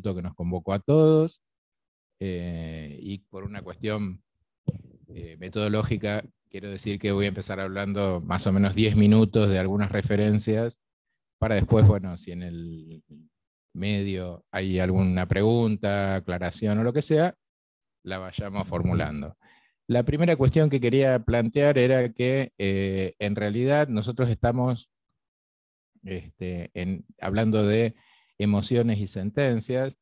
que nos convocó a todos eh, y por una cuestión eh, metodológica, quiero decir que voy a empezar hablando más o menos 10 minutos de algunas referencias para después, bueno, si en el medio hay alguna pregunta, aclaración o lo que sea, la vayamos formulando. La primera cuestión que quería plantear era que eh, en realidad nosotros estamos este, hablando de emociones y sentencias,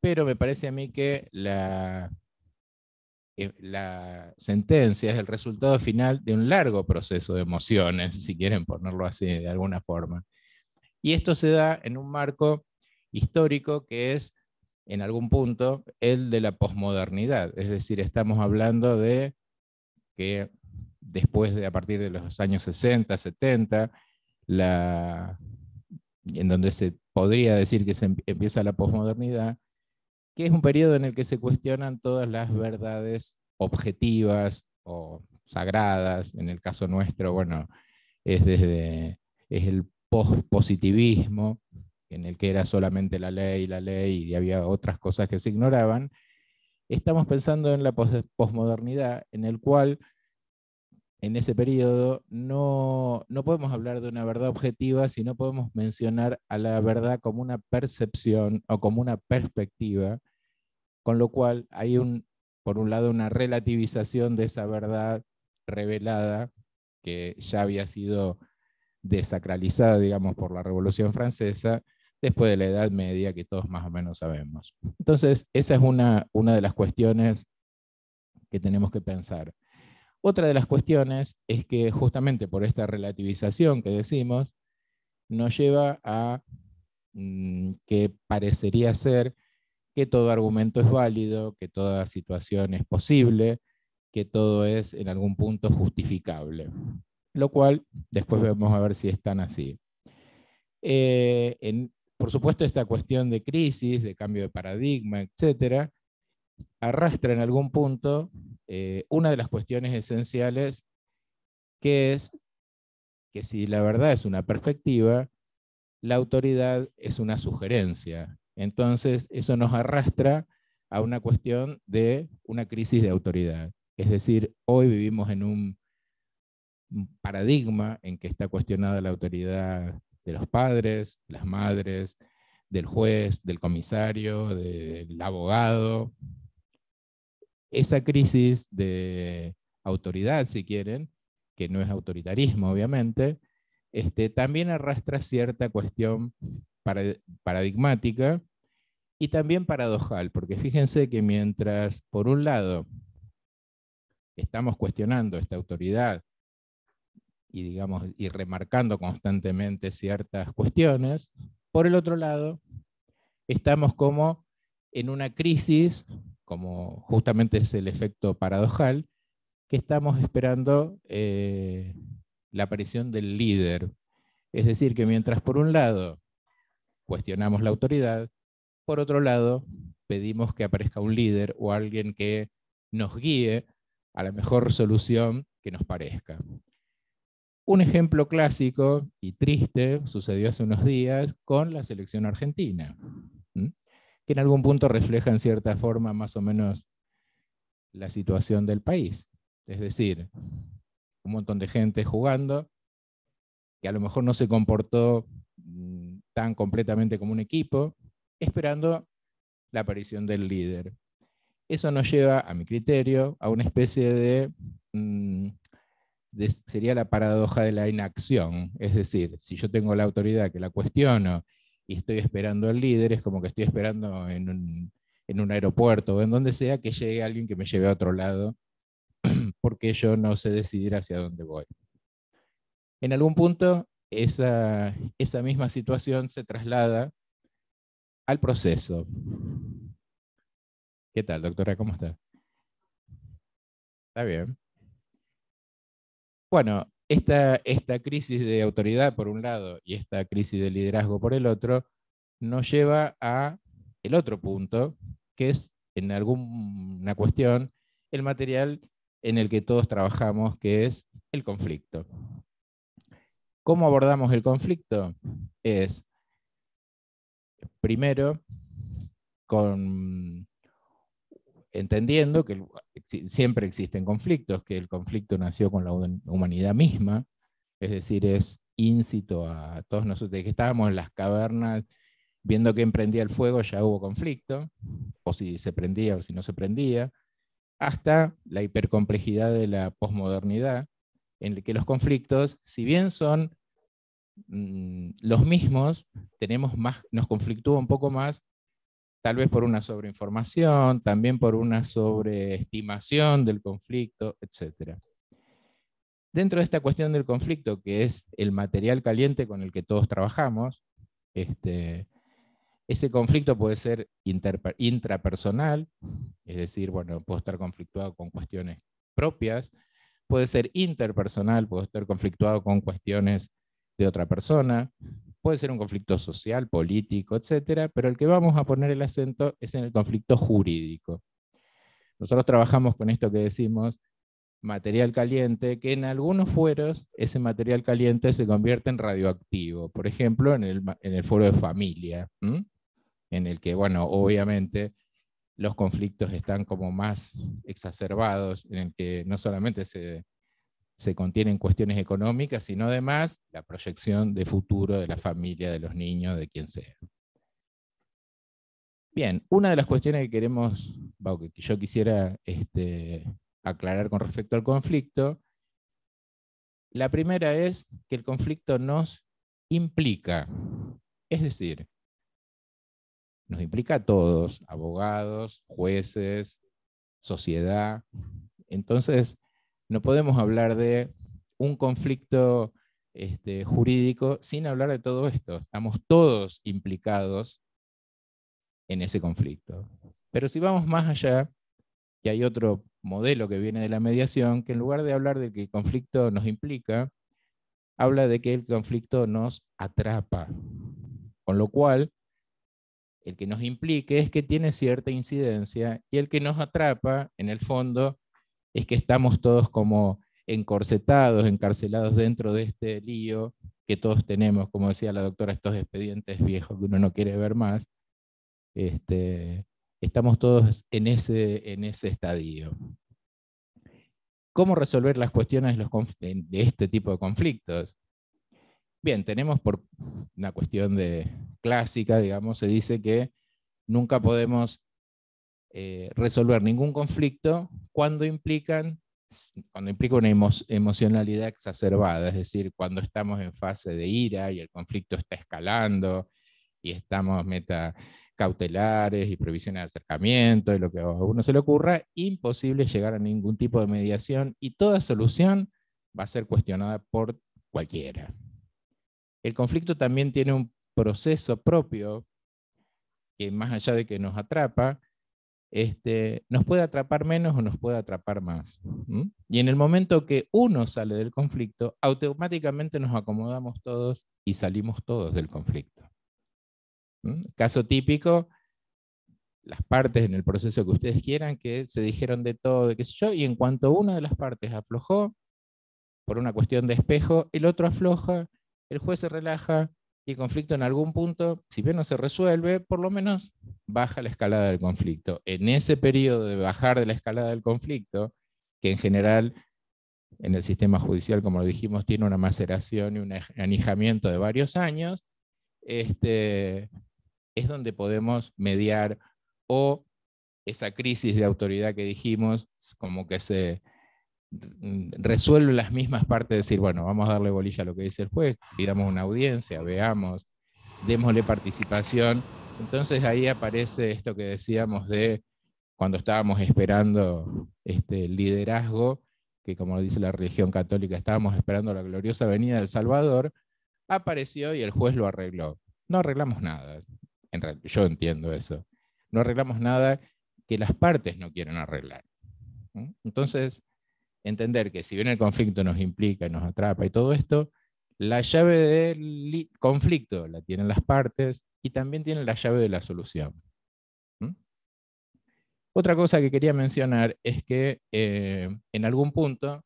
pero me parece a mí que eh, la, sentencia es el resultado final de un largo proceso de emociones, si quieren ponerlo así de alguna forma. Y esto se da en un marco histórico que es, en algún punto, el de la posmodernidad. Es decir, estamos hablando de que después de, a partir de los años 60, 70, la en donde se podría decir que se em-, empieza la posmodernidad, que es un periodo en el que se cuestionan todas las verdades objetivas o sagradas, en el caso nuestro, bueno, es desde es el pospositivismo, en el que era solamente la ley, y la ley, y había otras cosas que se ignoraban, estamos pensando en la posmodernidad, en el cual en ese periodo, no, podemos hablar de una verdad objetiva si no podemos mencionar a la verdad como una percepción o como una perspectiva, con lo cual hay, un, por un lado, una relativización de esa verdad revelada que ya había sido desacralizada, digamos, por la Revolución Francesa, después de la Edad Media, que todos más o menos sabemos. Entonces, esa es una, una de las cuestiones que tenemos que pensar. Otra de las cuestiones es que justamente por esta relativización que decimos, nos lleva a mm, que parecería ser que todo argumento es válido, que toda situación es posible, que todo es en algún punto justificable. Lo cual después vamos a ver si es tan así. Eh, por supuesto, esta cuestión de crisis, de cambio de paradigma, etc., arrastra en algún punto eh, una de las cuestiones esenciales, que es que si la verdad es una perspectiva, la autoridad es una sugerencia. Entonces, eso nos arrastra a una cuestión de una crisis de autoridad. Es decir, hoy vivimos en un paradigma en que está cuestionada la autoridad de los padres, las madres, del juez, del comisario, del abogado, esa crisis de autoridad, si quieren, que no es autoritarismo, obviamente, este, también arrastra cierta cuestión paradigmática y también paradojal, porque fíjense que mientras, por un lado, estamos cuestionando esta autoridad y, digamos, y remarcando constantemente ciertas cuestiones, por el otro lado, estamos como en una crisis como justamente es el efecto paradojal, que estamos esperando eh, la aparición del líder. Es decir, que mientras por un lado cuestionamos la autoridad, por otro lado pedimos que aparezca un líder o alguien que nos guíe a la mejor solución que nos parezca. Un ejemplo clásico y triste sucedió hace unos días con la selección argentina que en algún punto refleja en cierta forma más o menos la situación del país. Es decir, un montón de gente jugando que a lo mejor no se comportó mm, tan completamente como un equipo, esperando la aparición del líder. Eso nos lleva, a mi criterio, a una especie de, mm, sería la paradoja de la inacción. Es decir, si yo tengo la autoridad que la cuestiono y estoy esperando al líder, es como que estoy esperando en un, aeropuerto o en donde sea que llegue alguien que me lleve a otro lado, porque yo no sé decidir hacia dónde voy. En algún punto, esa, esa misma situación se traslada al proceso. ¿Qué tal, doctora? ¿Cómo está? Está bien. Bueno, esta, esta crisis de autoridad por un lado y esta crisis de liderazgo por el otro nos lleva a el otro punto, que es en alguna cuestión el material en el que todos trabajamos, que es el conflicto. ¿Cómo abordamos el conflicto? Es primero con entendiendo que siempre existen conflictos, que el conflicto nació con la humanidad misma, es decir, es íncito a todos nosotros, de que estábamos en las cavernas viendo que emprendía el fuego, ya hubo conflicto, o si se prendía o si no se prendía, hasta la hipercomplejidad de la posmodernidad, en la que los conflictos, si bien son mm, los mismos, tenemos más, nos conflictúa un poco más tal vez por una sobreinformación, también por una sobreestimación del conflicto, etc. Dentro de esta cuestión del conflicto, que es el material caliente con el que todos trabajamos, este, ese conflicto puede ser intrapersonal, es decir, bueno, puedo estar conflictuado con cuestiones propias, puede ser interpersonal, puede estar conflictuado con cuestiones de otra persona, puede ser un conflicto social, político, etcétera, pero el que vamos a poner el acento es en el conflicto jurídico. Nosotros trabajamos con esto que decimos material caliente, que en algunos fueros ese material caliente se convierte en radioactivo, por ejemplo, en el, en el foro de familia, en el que, bueno, obviamente los conflictos están como más exacerbados, en el que no solamente se se contienen cuestiones económicas, sino además la proyección de futuro de la familia, de los niños, de quien sea. Bien, una de las cuestiones que queremos, que yo quisiera este, aclarar con respecto al conflicto, la primera es que el conflicto nos implica, es decir, nos implica a todos, abogados, jueces, sociedad. Entonces, no podemos hablar de un conflicto este, jurídico sin hablar de todo esto. Estamos todos implicados en ese conflicto. Pero si vamos más allá, que hay otro modelo que viene de la mediación, que en lugar de hablar de que el conflicto nos implica, habla de que el conflicto nos atrapa. Con lo cual, el que nos implique es que tiene cierta incidencia y el que nos atrapa, en el fondo, es que estamos todos como encorsetados, encarcelados dentro de este lío que todos tenemos, como decía la doctora, estos expedientes viejos que uno no quiere ver más. Este, estamos todos en ese, en ese estadio. ¿Cómo resolver las cuestiones de, de este tipo de conflictos? Bien, tenemos por una cuestión de clásica, digamos, se dice que nunca podemos eh, resolver ningún conflicto cuando implican cuando implica una emocionalidad exacerbada, es decir, cuando estamos en fase de ira y el conflicto está escalando y estamos meta cautelares y previsiones de acercamiento y lo que a uno se le ocurra, imposible llegar a ningún tipo de mediación y toda solución va a ser cuestionada por cualquiera. El conflicto también tiene un proceso propio que más allá de que nos atrapa, este, nos puede atrapar menos o nos puede atrapar más. Y en el momento que uno sale del conflicto, automáticamente nos acomodamos todos y salimos todos del conflicto. Caso típico, las partes en el proceso que ustedes quieran, que se dijeron de todo, de qué sé yo, y en cuanto una de las partes aflojó, por una cuestión de espejo, el otro afloja, el juez se relaja, y el conflicto en algún punto, si bien no se resuelve, por lo menos baja la escalada del conflicto. En ese periodo de bajar de la escalada del conflicto, que en general en el sistema judicial, como lo dijimos, tiene una maceración y un anijamiento de varios años, este, es donde podemos mediar o esa crisis de autoridad que dijimos, como que se Mm, resuelve las mismas partes, de decir, bueno, vamos a darle bolilla a lo que dice el juez, pidamos una audiencia, veamos, démosle participación. Entonces ahí aparece esto que decíamos de cuando estábamos esperando este liderazgo, que como dice la religión católica, estábamos esperando la gloriosa venida del Salvador, apareció y el juez lo arregló. No arreglamos nada, en yo entiendo eso. No arreglamos nada que las partes no quieren arreglar. Entonces, entender que si bien el conflicto nos implica y nos atrapa y todo esto, la llave del conflicto la tienen las partes y también tienen la llave de la solución. ¿Mm? Otra cosa que quería mencionar es que eh, en algún punto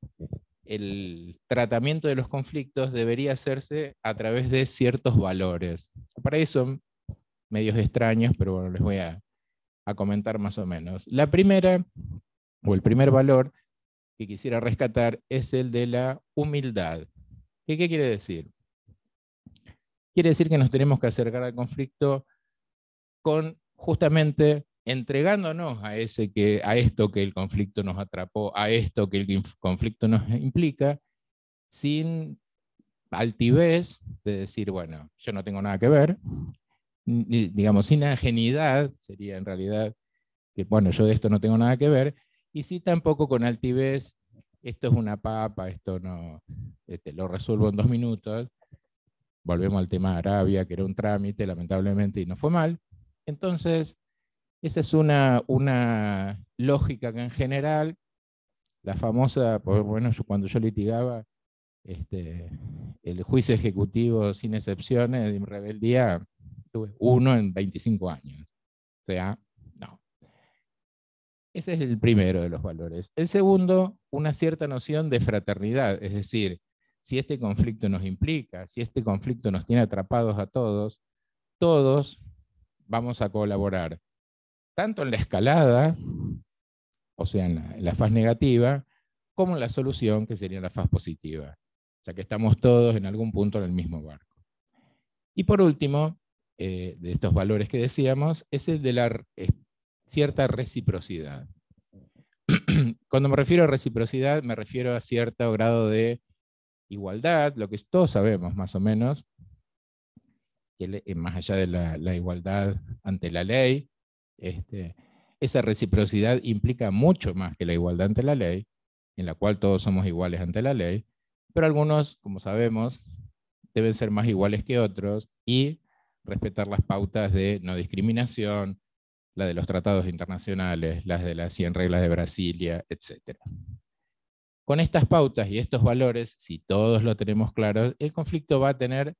el tratamiento de los conflictos debería hacerse a través de ciertos valores. Para eso, medios extraños, pero bueno, les voy a, a comentar más o menos. La primera, o el primer valor, quisiera rescatar es el de la humildad. ¿Qué, quiere decir? Quiere decir que nos tenemos que acercar al conflicto con justamente entregándonos a, ese que, a esto que el conflicto nos atrapó, a esto que el conflicto nos implica, sin altivez de decir, bueno, yo no tengo nada que ver, digamos, sin ingenuidad, sería en realidad que, bueno, yo de esto no tengo nada que ver, y sí, tampoco con altivez, esto es una papa, esto no, este, lo resuelvo en dos minutos. Volvemos al tema de Arabia, que era un trámite, lamentablemente, y no fue mal. Entonces, esa es una, una lógica que en general, la famosa, pues, bueno, cuando yo litigaba, este, el juicio ejecutivo sin excepciones de rebeldía, tuve uno en 25 años. O sea, ese es el primero de los valores. El segundo, una cierta noción de fraternidad, es decir, si este conflicto nos implica, si este conflicto nos tiene atrapados a todos, todos vamos a colaborar, tanto en la escalada, o sea, en la, fase faz negativa, como en la solución, que sería la faz positiva, ya que estamos todos en algún punto en el mismo barco. Y por último, eh, de estos valores que decíamos, es el de la cierta reciprocidad. Cuando me refiero a reciprocidad, me refiero a cierto grado de igualdad, lo que todos sabemos más o menos, que eh, más allá de la, igualdad ante la ley, este, esa reciprocidad implica mucho más que la igualdad ante la ley, en la cual todos somos iguales ante la ley, pero algunos, como sabemos, deben ser más iguales que otros y respetar las pautas de no discriminación, la de los tratados internacionales, las de las 100 reglas de Brasilia, etc. Con estas pautas y estos valores, si todos lo tenemos claro, el conflicto va a tener,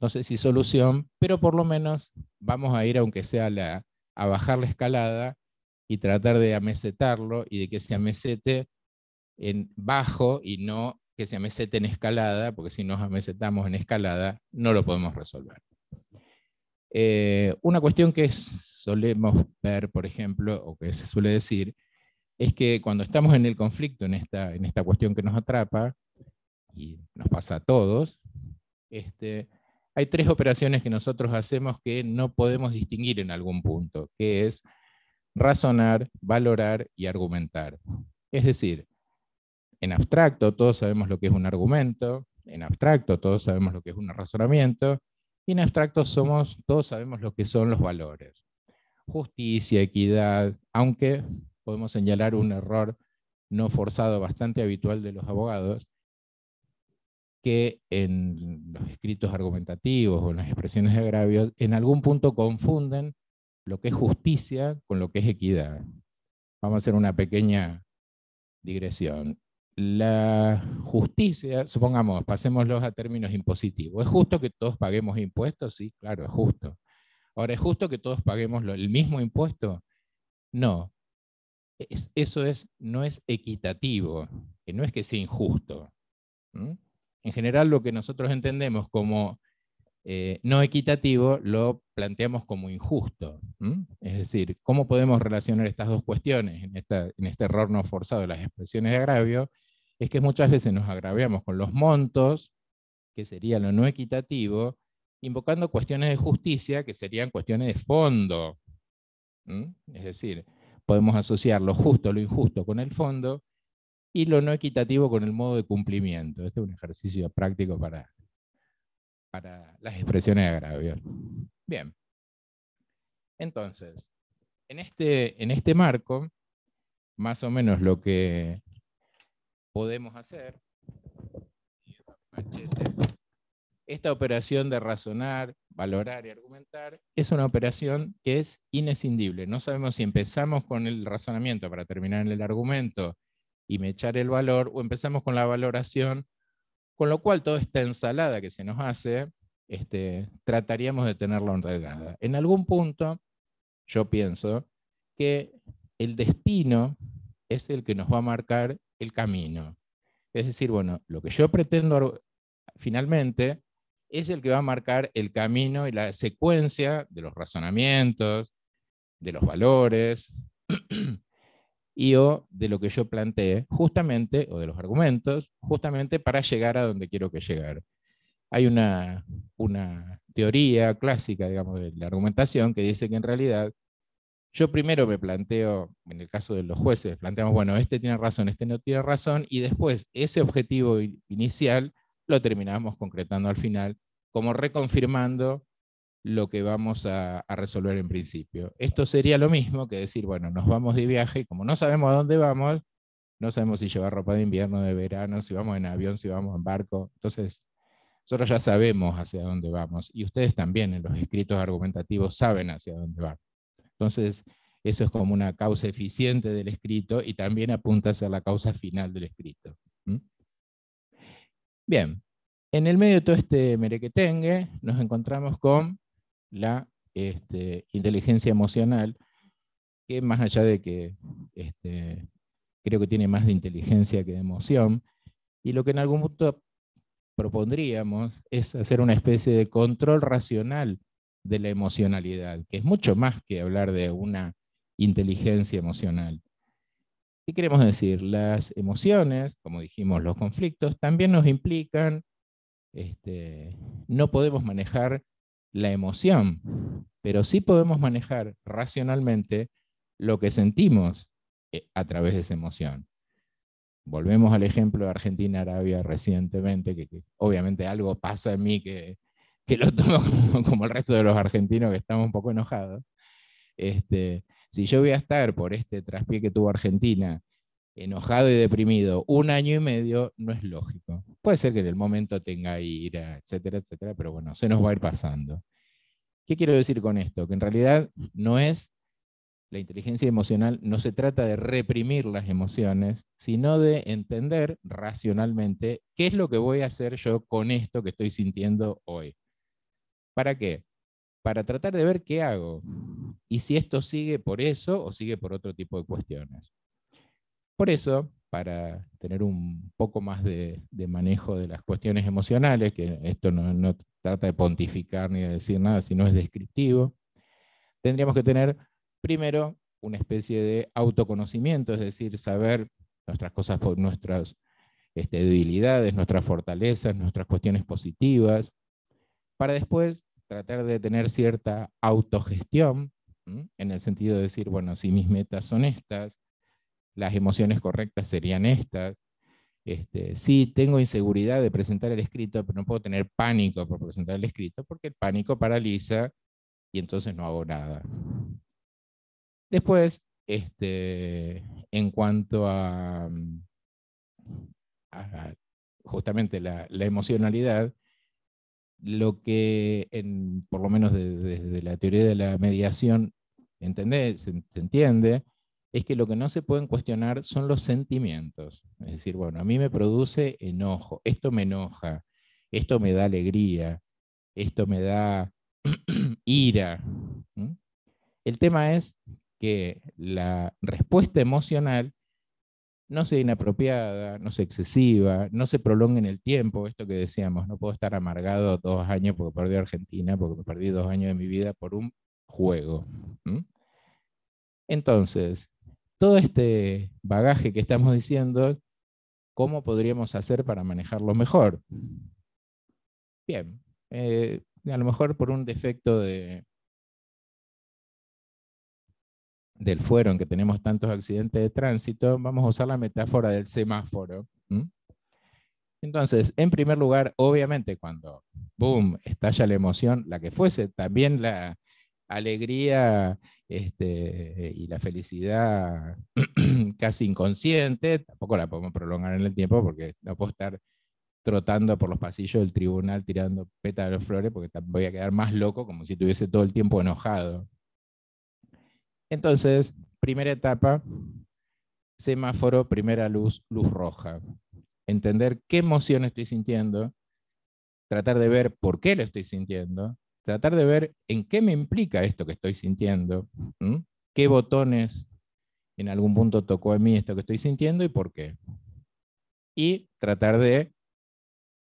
no sé si solución, pero por lo menos vamos a ir, aunque sea a bajar la escalada y tratar de amesetarlo y de que se amesete en bajo y no que se amesete en escalada, porque si nos amesetamos en escalada no lo podemos resolver. Eh, una cuestión que solemos ver, por ejemplo, o que se suele decir, es que cuando estamos en el conflicto, en esta, en esta cuestión que nos atrapa, y nos pasa a todos, este, hay tres operaciones que nosotros hacemos que no podemos distinguir en algún punto, que es razonar, valorar y argumentar. Es decir, en abstracto todos sabemos lo que es un argumento, en abstracto todos sabemos lo que es un razonamiento, y abstracto, somos, todos sabemos lo que son los valores. Justicia, equidad, aunque podemos señalar un error no forzado bastante habitual de los abogados, que en los escritos argumentativos o en las expresiones de agravios, en algún punto confunden lo que es justicia con lo que es equidad. Vamos a hacer una pequeña digresión la justicia, supongamos, pasémoslos a términos impositivos. ¿Es justo que todos paguemos impuestos? Sí, claro, es justo. Ahora, ¿es justo que todos paguemos el mismo impuesto? No. eso no es equitativo, que no es que sea injusto. En general, lo que nosotros entendemos como eh, no equitativo lo planteamos como injusto. Es decir, ¿cómo podemos relacionar estas dos cuestiones en, en este error no forzado de las expresiones de agravio? es que muchas veces nos agraviamos con los montos, que sería lo no equitativo, invocando cuestiones de justicia, que serían cuestiones de fondo. Es decir, podemos asociar lo justo, lo injusto con el fondo y lo no equitativo con el modo de cumplimiento. Este es un ejercicio práctico para, para las expresiones de agravio. Bien. Entonces, en este, en este marco, más o menos lo que podemos hacer esta operación de razonar, valorar y argumentar es una operación que es inescindible. No sabemos si empezamos con el razonamiento para terminar en el argumento y me echar el valor o empezamos con la valoración, con lo cual toda esta ensalada que se nos hace, este, trataríamos de tenerla ordenada. En algún punto, yo pienso que el destino es el que nos va a marcar el camino. Es decir, bueno, lo que yo pretendo finalmente es el que va a marcar el camino y la secuencia de los razonamientos, de los valores y o de lo que yo planteé justamente, o de los argumentos, justamente para llegar a donde quiero que llegar. Hay una, una teoría clásica, digamos, de la argumentación que dice que en realidad yo primero me planteo, en el caso de los jueces, planteamos, bueno, este tiene razón, este no tiene razón, y después ese objetivo inicial lo terminamos concretando al final, como reconfirmando lo que vamos a, resolver en principio. Esto sería lo mismo que decir, bueno, nos vamos de viaje como no sabemos a dónde vamos, no sabemos si llevar ropa de invierno, de verano, si vamos en avión, si vamos en barco. Entonces, nosotros ya sabemos hacia dónde vamos y ustedes también en los escritos argumentativos saben hacia dónde van. Entonces, eso es como una causa eficiente del escrito y también apunta a ser la causa final del escrito. Bien, en el medio de todo este merequetengue nos encontramos con la este, inteligencia emocional, que más allá de que este, creo que tiene más de inteligencia que de emoción, y lo que en algún punto propondríamos es hacer una especie de control racional de la emocionalidad, que es mucho más que hablar de una inteligencia emocional. ¿Qué queremos decir? Las emociones, como dijimos, los conflictos, también nos implican, este, no podemos manejar la emoción, pero sí podemos manejar racionalmente lo que sentimos eh, a través de esa emoción. Volvemos al ejemplo de Argentina-Arabia recientemente, que, obviamente algo pasa en mí que, que lo tomo como, el resto de los argentinos que estamos un poco enojados. Este, si yo voy a estar por este traspié que tuvo Argentina, enojado y deprimido, un año y medio, no es lógico. Puede ser que en el momento tenga ira, etcétera, etcétera, pero bueno, se nos va a ir pasando. ¿Qué quiero decir con esto? Que en realidad no es la inteligencia emocional no se trata de reprimir las emociones, sino de entender racionalmente qué es lo que voy a hacer yo con esto que estoy sintiendo hoy. ¿Para qué? Para tratar de ver qué hago y si esto sigue por eso o sigue por otro tipo de cuestiones. Por eso, para tener un poco más de, manejo de las cuestiones emocionales, que esto no, trata de pontificar ni de decir nada, sino es descriptivo, tendríamos que tener primero una especie de autoconocimiento, es decir, saber nuestras cosas, por nuestras este, debilidades, nuestras fortalezas, nuestras cuestiones positivas, para después tratar de tener cierta autogestión, en el sentido de decir, bueno, si mis metas son estas, las emociones correctas serían estas, si este, tengo inseguridad de presentar el escrito, pero no puedo tener pánico por presentar el escrito, porque el pánico paraliza y entonces no hago nada. Después, este, en cuanto a, mm, justamente la, emocionalidad, lo que, por lo menos desde la teoría de la mediación, se, entiende, es que lo que no se pueden cuestionar son los sentimientos. Es decir, bueno, a mí me produce enojo, esto me enoja, esto me da alegría, esto me da ira. El tema es que la respuesta emocional no sea inapropiada, no sea excesiva, no se prolongue en el tiempo, esto que decíamos, no puedo estar amargado dos años porque perdí Argentina, porque perdí dos años de mi vida por un juego. Entonces, todo este bagaje que estamos diciendo, ¿cómo podríamos hacer para manejarlo mejor? Bien, eh, a lo mejor por un defecto de, del fuero en que tenemos tantos accidentes de tránsito, vamos a usar la metáfora del semáforo. Entonces, en primer lugar, obviamente cuando, boom, estalla la emoción, la que fuese, también la alegría este, y la felicidad casi inconsciente, tampoco la podemos prolongar en el tiempo porque no puedo estar trotando por los pasillos del tribunal tirando pétalos de flores porque voy a quedar más loco como si estuviese todo el tiempo enojado. Entonces, primera etapa, semáforo, primera luz, luz roja. Entender qué emoción estoy sintiendo, tratar de ver por qué lo estoy sintiendo, tratar de ver en qué me implica esto que estoy sintiendo, qué botones en algún punto tocó a mí esto que estoy sintiendo y por qué. Y tratar de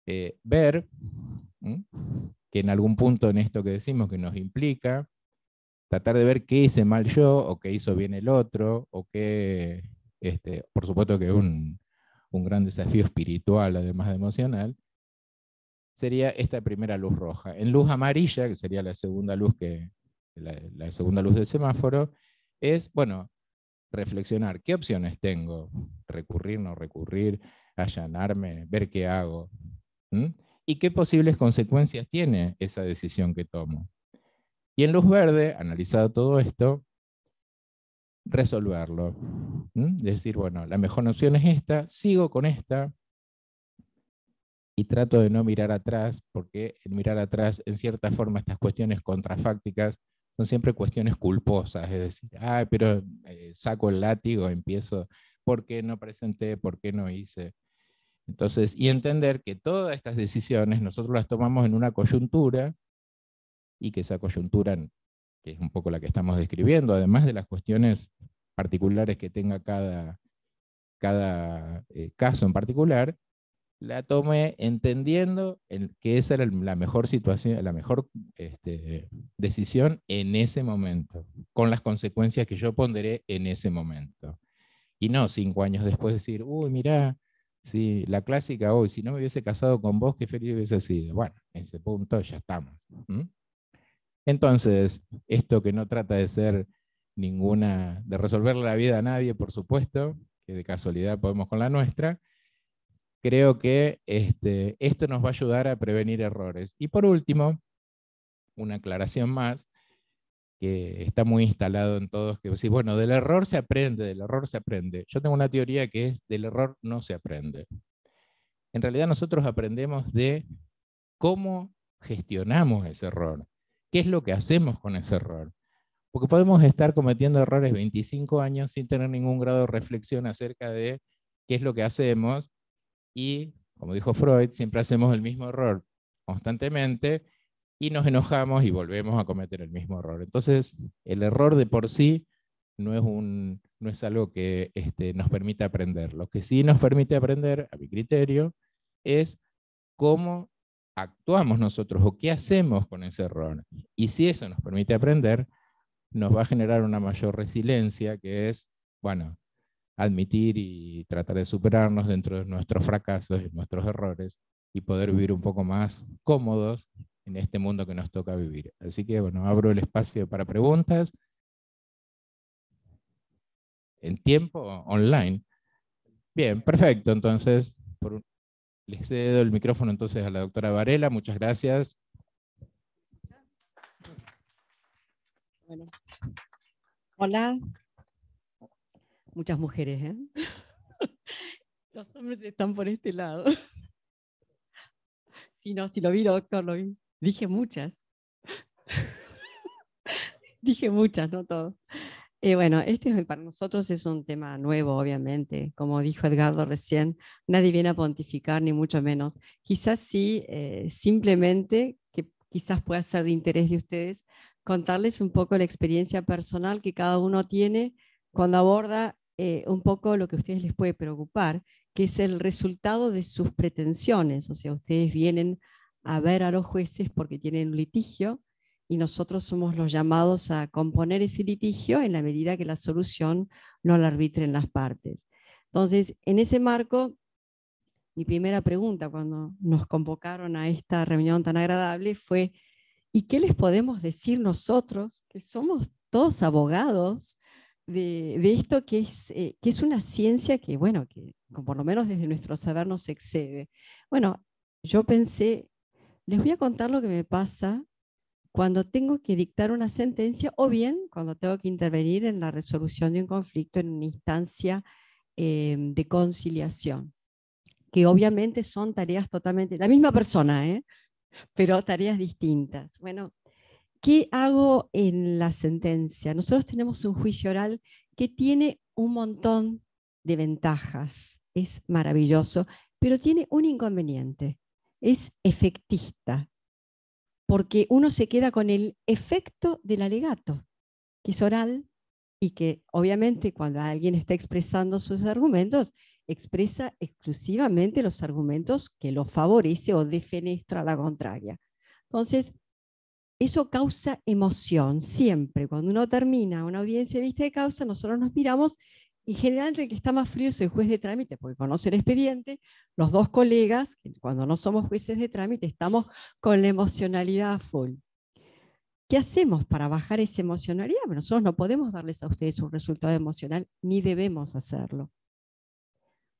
eh, ver que en algún punto en esto que decimos que nos implica, tratar de ver qué hice mal yo o qué hizo bien el otro, o qué, este, por supuesto que es un, un gran desafío espiritual, además de emocional, sería esta primera luz roja. En luz amarilla, que sería la segunda luz, que, la, segunda luz del semáforo, es, bueno, reflexionar, ¿qué opciones tengo? Recurrir, no recurrir, allanarme, ver qué hago. ¿Mm? ¿Y qué posibles consecuencias tiene esa decisión que tomo? Y en luz verde, analizado todo esto, resolverlo. Decir, bueno, la mejor opción es esta, sigo con esta y trato de no mirar atrás, porque mirar atrás, en cierta forma, estas cuestiones contrafácticas son siempre cuestiones culposas, es decir, pero eh, saco el látigo, empiezo, ¿por qué no presenté? ¿Por qué no hice? Entonces, y entender que todas estas decisiones nosotros las tomamos en una coyuntura y que esa coyuntura, que es un poco la que estamos describiendo, además de las cuestiones particulares que tenga cada, cada eh, caso en particular, la tomé entendiendo que esa era la mejor situación, la mejor este, decisión en ese momento, con las consecuencias que yo ponderé en ese momento. Y no cinco años después decir, uy, mirá, sí, la clásica hoy, si no me hubiese casado con vos, qué feliz hubiese sido. Bueno, en ese punto ya estamos. Entonces, esto que no trata de ser ninguna, de resolverle la vida a nadie, por supuesto, que de casualidad podemos con la nuestra, creo que este, esto nos va a ayudar a prevenir errores. Y por último, una aclaración más, que está muy instalado en todos, que decís, bueno, del error se aprende, del error se aprende. Yo tengo una teoría que es, del error no se aprende. En realidad nosotros aprendemos de cómo gestionamos ese error. ¿Qué es lo que hacemos con ese error? Porque podemos estar cometiendo errores 25 años sin tener ningún grado de reflexión acerca de qué es lo que hacemos y, como dijo Freud, siempre hacemos el mismo error constantemente y nos enojamos y volvemos a cometer el mismo error. Entonces, el error de por sí no es, un, no es algo que este, nos permite aprender. Lo que sí nos permite aprender, a mi criterio, es cómo actuamos nosotros o qué hacemos con ese error. Y si eso nos permite aprender, nos va a generar una mayor resiliencia, que es, bueno, admitir y tratar de superarnos dentro de nuestros fracasos y nuestros errores y poder vivir un poco más cómodos en este mundo que nos toca vivir. Así que, bueno, abro el espacio para preguntas. En tiempo online. Bien, perfecto. Entonces, por, les cedo el micrófono entonces a la doctora Varela. Muchas gracias. Hola. Muchas mujeres, ¿eh? Los hombres están por este lado. Si no, si lo vi, doctor, lo vi. Dije muchas. Dije muchas, no todos bueno, este para nosotros es un tema nuevo, obviamente. Como dijo Edgardo recién, nadie viene a pontificar, ni mucho menos. Quizás sí, eh, simplemente, que quizás pueda ser de interés de ustedes, contarles un poco la experiencia personal que cada uno tiene cuando aborda eh, un poco lo que a ustedes les puede preocupar, que es el resultado de sus pretensiones. O sea, ustedes vienen a ver a los jueces porque tienen un litigio y nosotros somos los llamados a componer ese litigio en la medida que la solución no la arbitren las partes. Entonces, en ese marco, mi primera pregunta cuando nos convocaron a esta reunión tan agradable fue, ¿y qué les podemos decir nosotros, que somos todos abogados de, esto que es, eh, que es una ciencia que, bueno, que por lo menos desde nuestro saber nos excede? Bueno, yo pensé, les voy a contar lo que me pasa cuando tengo que dictar una sentencia o bien cuando tengo que intervenir en la resolución de un conflicto en una instancia eh, de conciliación, que obviamente son tareas totalmente, la misma persona, ¿eh? pero tareas distintas. Bueno, ¿qué hago en la sentencia? Nosotros tenemos un juicio oral que tiene un montón de ventajas, es maravilloso, pero tiene un inconveniente, es efectista, porque uno se queda con el efecto del alegato, que es oral y que obviamente cuando alguien está expresando sus argumentos, expresa exclusivamente los argumentos que lo favorece o defenestra a la contraria. Entonces, eso causa emoción siempre. Cuando uno termina una audiencia de vista de causa, nosotros nos miramos y generalmente el que está más frío es el juez de trámite, porque conoce el expediente. Los dos colegas, cuando no somos jueces de trámite, estamos con la emocionalidad a full. ¿Qué hacemos para bajar esa emocionalidad? nosotros no podemos darles a ustedes un resultado emocional, ni debemos hacerlo.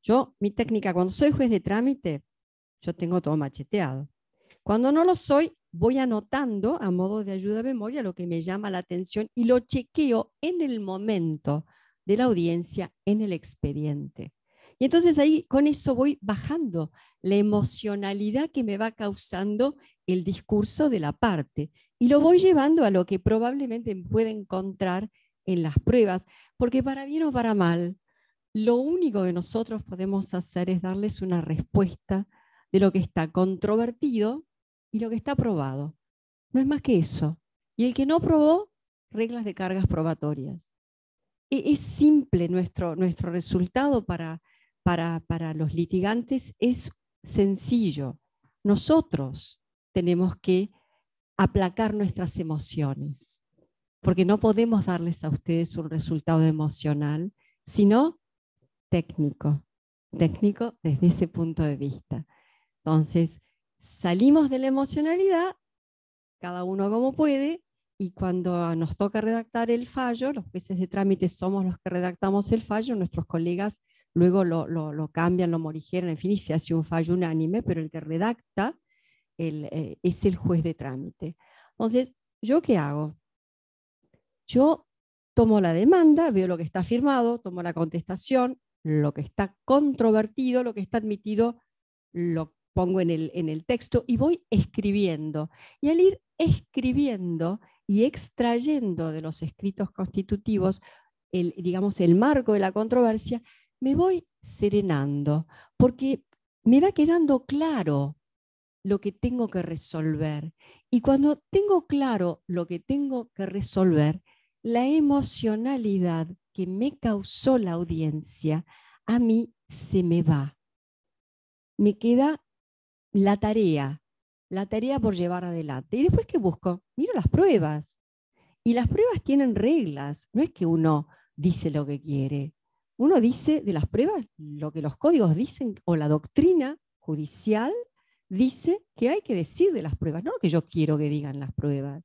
Yo, mi técnica, cuando soy juez de trámite, yo tengo todo macheteado. Cuando no lo soy, voy anotando a modo de ayuda a memoria lo que me llama la atención y lo chequeo en el momento de la audiencia en el expediente. Y entonces ahí con eso voy bajando la emocionalidad que me va causando el discurso de la parte y lo voy llevando a lo que probablemente puede encontrar en las pruebas, porque para bien o para mal, lo único que nosotros podemos hacer es darles una respuesta de lo que está controvertido y lo que está probado. No es más que eso. Y el que no probó, reglas de cargas probatorias. E-, es simple nuestro, resultado para, para los litigantes, es sencillo. Nosotros tenemos que aplacar nuestras emociones, porque no podemos darles a ustedes un resultado emocional, sino técnico, técnico desde ese punto de vista. Entonces, salimos de la emocionalidad, cada uno como puede, y cuando nos toca redactar el fallo, los jueces de trámite somos los que redactamos el fallo, nuestros colegas luego lo, lo, lo cambian, lo morigeran, en fin, y se hace un fallo unánime, pero el que redacta eh, es el juez de trámite. Entonces, ¿yo qué hago? Yo tomo la demanda, veo lo que está firmado, tomo la contestación, lo que está controvertido, lo que está admitido, lo pongo en el, en el texto y voy escribiendo. Y al ir escribiendo, y extrayendo de los escritos constitutivos el, digamos, el marco de la controversia, me voy serenando, porque me va quedando claro lo que tengo que resolver. Y cuando tengo claro lo que tengo que resolver, la emocionalidad que me causó la audiencia a mí se me va. Me queda la tarea la tarea por llevar adelante. Y después, ¿qué busco? Miro las pruebas. Y las pruebas tienen reglas. No es que uno dice lo que quiere. Uno dice de las pruebas lo que los códigos dicen o la doctrina judicial dice que hay que decir de las pruebas, no que yo quiero que digan las pruebas.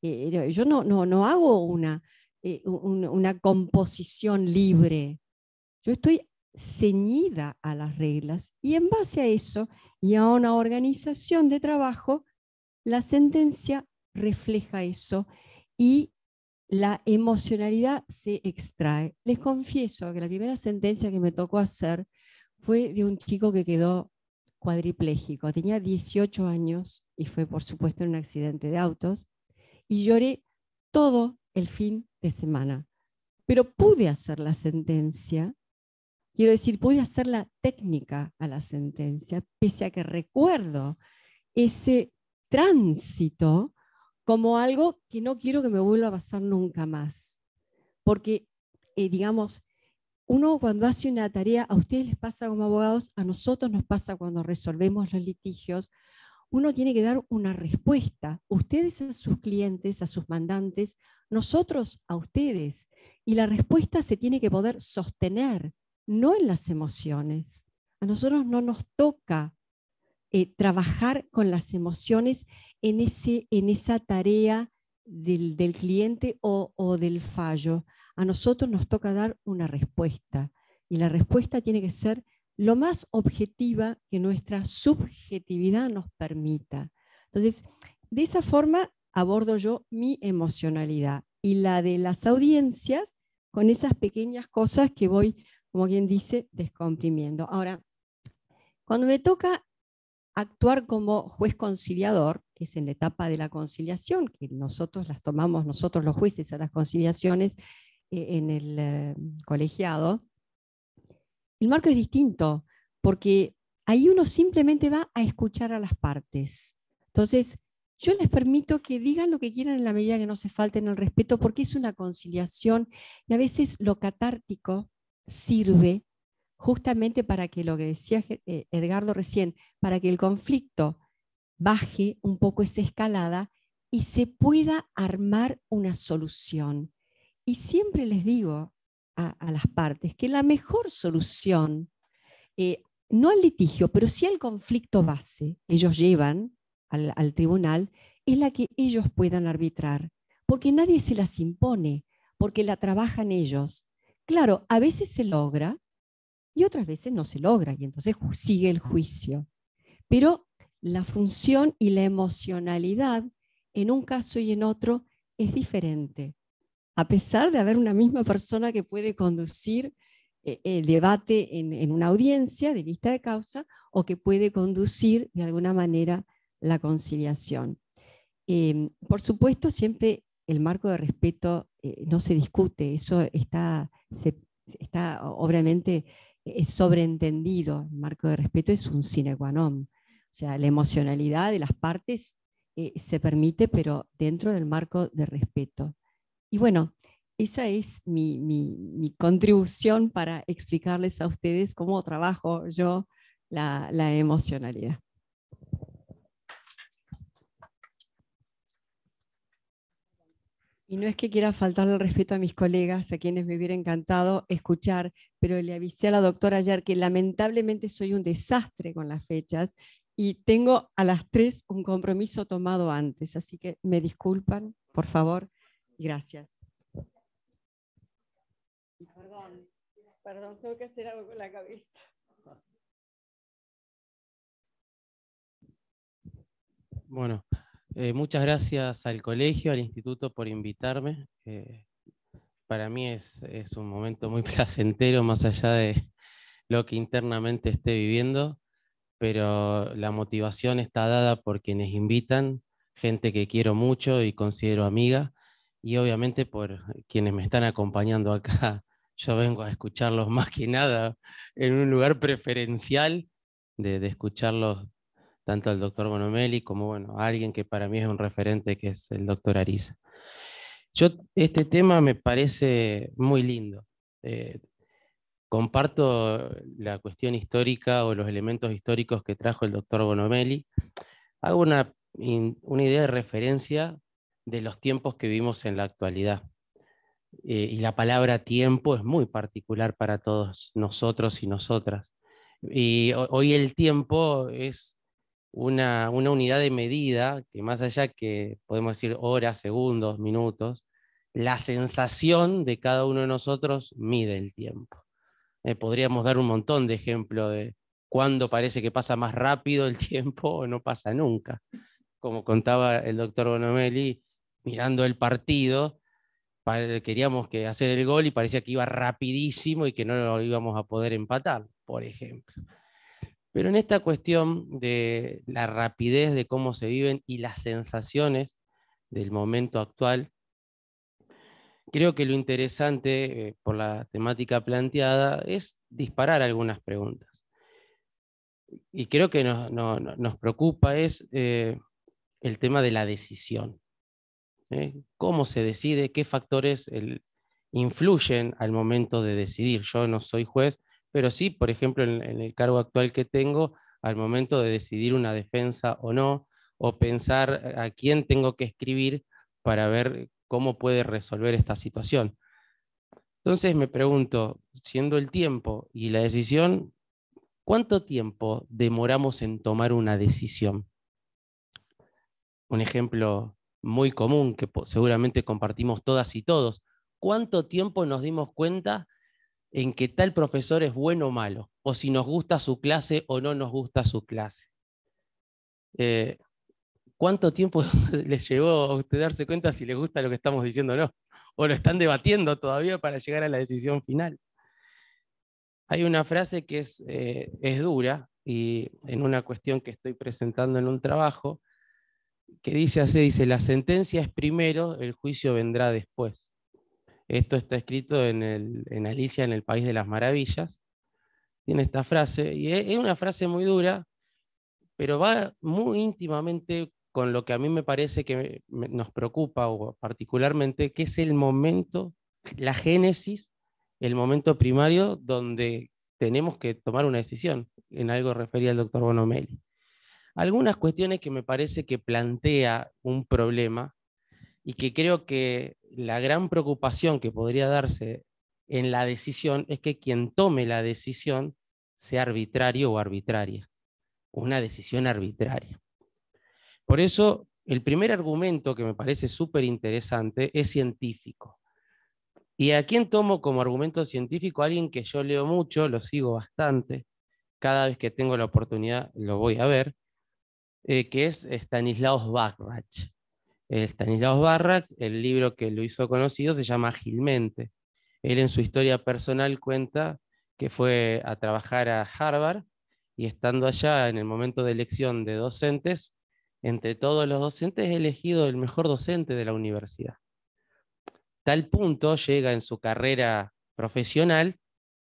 Eh, eh, yo no, no, no hago una, eh, una composición libre. Yo estoy ceñida a las reglas y en base a eso y a una organización de trabajo, la sentencia refleja eso y la emocionalidad se extrae. Les confieso que la primera sentencia que me tocó hacer fue de un chico que quedó cuadripléjico. Tenía 18 años y fue, por supuesto, en un accidente de autos. Y lloré todo el fin de semana. Pero pude hacer la sentencia Quiero decir, voy hacer la técnica a la sentencia, pese a que recuerdo ese tránsito como algo que no quiero que me vuelva a pasar nunca más. Porque, eh, digamos, uno cuando hace una tarea, a ustedes les pasa como abogados, a nosotros nos pasa cuando resolvemos los litigios, uno tiene que dar una respuesta. Ustedes a sus clientes, a sus mandantes, nosotros a ustedes. Y la respuesta se tiene que poder sostener no en las emociones. A nosotros no nos toca eh, trabajar con las emociones en, ese, en esa tarea del, cliente o, del fallo. A nosotros nos toca dar una respuesta y la respuesta tiene que ser lo más objetiva que nuestra subjetividad nos permita. Entonces, de esa forma abordo yo mi emocionalidad y la de las audiencias con esas pequeñas cosas que voy como quien dice, descomprimiendo. Ahora, cuando me toca actuar como juez conciliador, que es en la etapa de la conciliación, que nosotros las tomamos, nosotros los jueces a las conciliaciones eh, en el eh, colegiado, el marco es distinto, porque ahí uno simplemente va a escuchar a las partes. Entonces, yo les permito que digan lo que quieran en la medida que no se falten el respeto, porque es una conciliación y a veces lo catártico sirve justamente para que lo que decía eh, Edgardo recién, para que el conflicto baje un poco esa escalada y se pueda armar una solución. Y siempre les digo a, las partes que la mejor solución, eh, no al litigio, pero sí al conflicto base ellos llevan al, al tribunal, es la que ellos puedan arbitrar, porque nadie se las impone, porque la trabajan ellos Claro, a veces se logra y otras veces no se logra y entonces sigue el juicio. Pero la función y la emocionalidad en un caso y en otro es diferente, a pesar de haber una misma persona que puede conducir eh, el debate en, una audiencia de vista de causa o que puede conducir de alguna manera la conciliación. Em, por supuesto, siempre el marco de respeto eh, no se discute, eso está, obviamente e, es sobreentendido. El marco de respeto es un sine qua non. O sea, la emocionalidad de las partes eh, se permite, pero dentro del marco de respeto. Y bueno, esa es mi, contribución para explicarles a ustedes cómo trabajo yo la emocionalidad. Y no es que quiera faltarle el respeto a mis colegas, a quienes me hubiera encantado escuchar, pero le avisé a la doctora ayer que lamentablemente soy un desastre con las fechas y tengo a las tres un compromiso tomado antes. Así que me disculpan, por favor. Gracias. Perdón, perdón, tengo que hacer algo con la cabeza. Bueno, eh, muchas gracias al colegio, al instituto por invitarme. para mí es, un momento muy placentero, más allá de lo que internamente esté viviendo, pero la motivación está dada por quienes invitan, gente que quiero mucho y considero amiga, y obviamente por quienes me están acompañando acá. Yo vengo a escucharlos más que nada en un lugar preferencial de escucharlos tanto al doctor Bonomelli como bueno, a alguien que para mí es un referente, que es el doctor Ariza. Yo, este tema me parece muy lindo. Eh, comparto la cuestión histórica o los elementos históricos que trajo el doctor Bonomelli. Hago una, idea de referencia de los tiempos que vivimos en la actualidad. Eh, y la palabra tiempo es muy particular para todos nosotros y nosotras. Y hoy el tiempo es una, unidad de medida que más allá que podemos decir horas, segundos, minutos, la sensación de cada uno de nosotros mide el tiempo. Eh, podríamos dar un montón de ejemplos de cuándo parece que pasa más rápido el tiempo o no pasa nunca. Como contaba el doctor Bonomelli, mirando el partido, queríamos que hacer el gol y parecía que iba rapidísimo y que no lo íbamos a poder empatar, por ejemplo. Pero en esta cuestión de la rapidez de cómo se viven y las sensaciones del momento actual, creo que lo interesante eh, por la temática planteada es disparar algunas preguntas. Y creo que nos, nos preocupa es eh, el tema de la decisión. ¿eh? ¿Cómo se decide? ¿Qué factores influyen al momento de decidir? Yo no soy juez, pero sí, por ejemplo, en, el cargo actual que tengo, al momento de decidir una defensa o no, o pensar a quién tengo que escribir para ver cómo puede resolver esta situación. Entonces me pregunto, siendo el tiempo y la decisión, ¿cuánto tiempo demoramos en tomar una decisión? Un ejemplo muy común que seguramente compartimos todas y todos. ¿Cuánto tiempo nos dimos cuenta en qué tal profesor es bueno o malo, o si nos gusta su clase o no nos gusta su clase. Eh, ¿Cuánto tiempo les llevó a usted darse cuenta si les gusta lo que estamos diciendo o no? ¿O lo están debatiendo todavía para llegar a la decisión final? Hay una frase que es, eh, es dura y en una cuestión que estoy presentando en un trabajo, que dice así, dice, la sentencia es primero, el juicio vendrá después. Esto está escrito en, Alicia en el País de las Maravillas. Tiene esta frase, y es, una frase muy dura, pero va muy íntimamente con lo que a mí me parece que nos preocupa, o particularmente, que es el momento, la génesis, el momento primario donde tenemos que tomar una decisión, en algo refería el doctor Bonomelli. Algunas cuestiones que me parece que plantea un problema y que creo que la gran preocupación que podría darse en la decisión es que quien tome la decisión sea arbitrario o arbitraria, una decisión arbitraria. Por eso, el primer argumento que me parece súper interesante es científico. ¿Y a quién tomo como argumento científico? Alguien que yo leo mucho, lo sigo bastante, cada vez que tengo la oportunidad lo voy a ver, eh, que es Stanislaus Bachrach. Eh, Stanislaus Barrack, el libro que lo hizo conocido se llama Ágilmente. Él en su historia personal cuenta que fue a trabajar a Harvard y estando allá en el momento de elección de docentes, entre todos los docentes elegido el mejor docente de la universidad. Tal punto llega en su carrera profesional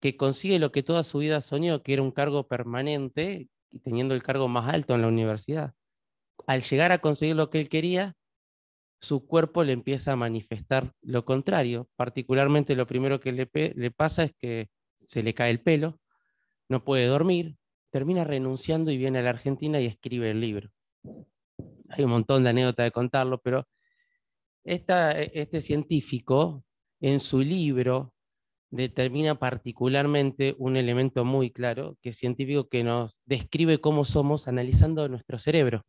que consigue lo que toda su vida soñó, que era un cargo permanente y teniendo el cargo más alto en la universidad. Al llegar a conseguir lo que él quería, su cuerpo le empieza a manifestar lo contrario. Particularmente lo primero que le, pasa es que se le cae el pelo, no puede dormir, termina renunciando y viene a la Argentina y escribe el libro. Hay un montón de anécdotas de contarlo, pero esta, e-, este científico en su libro determina particularmente un elemento muy claro, que es científico, que nos describe cómo somos analizando nuestro cerebro,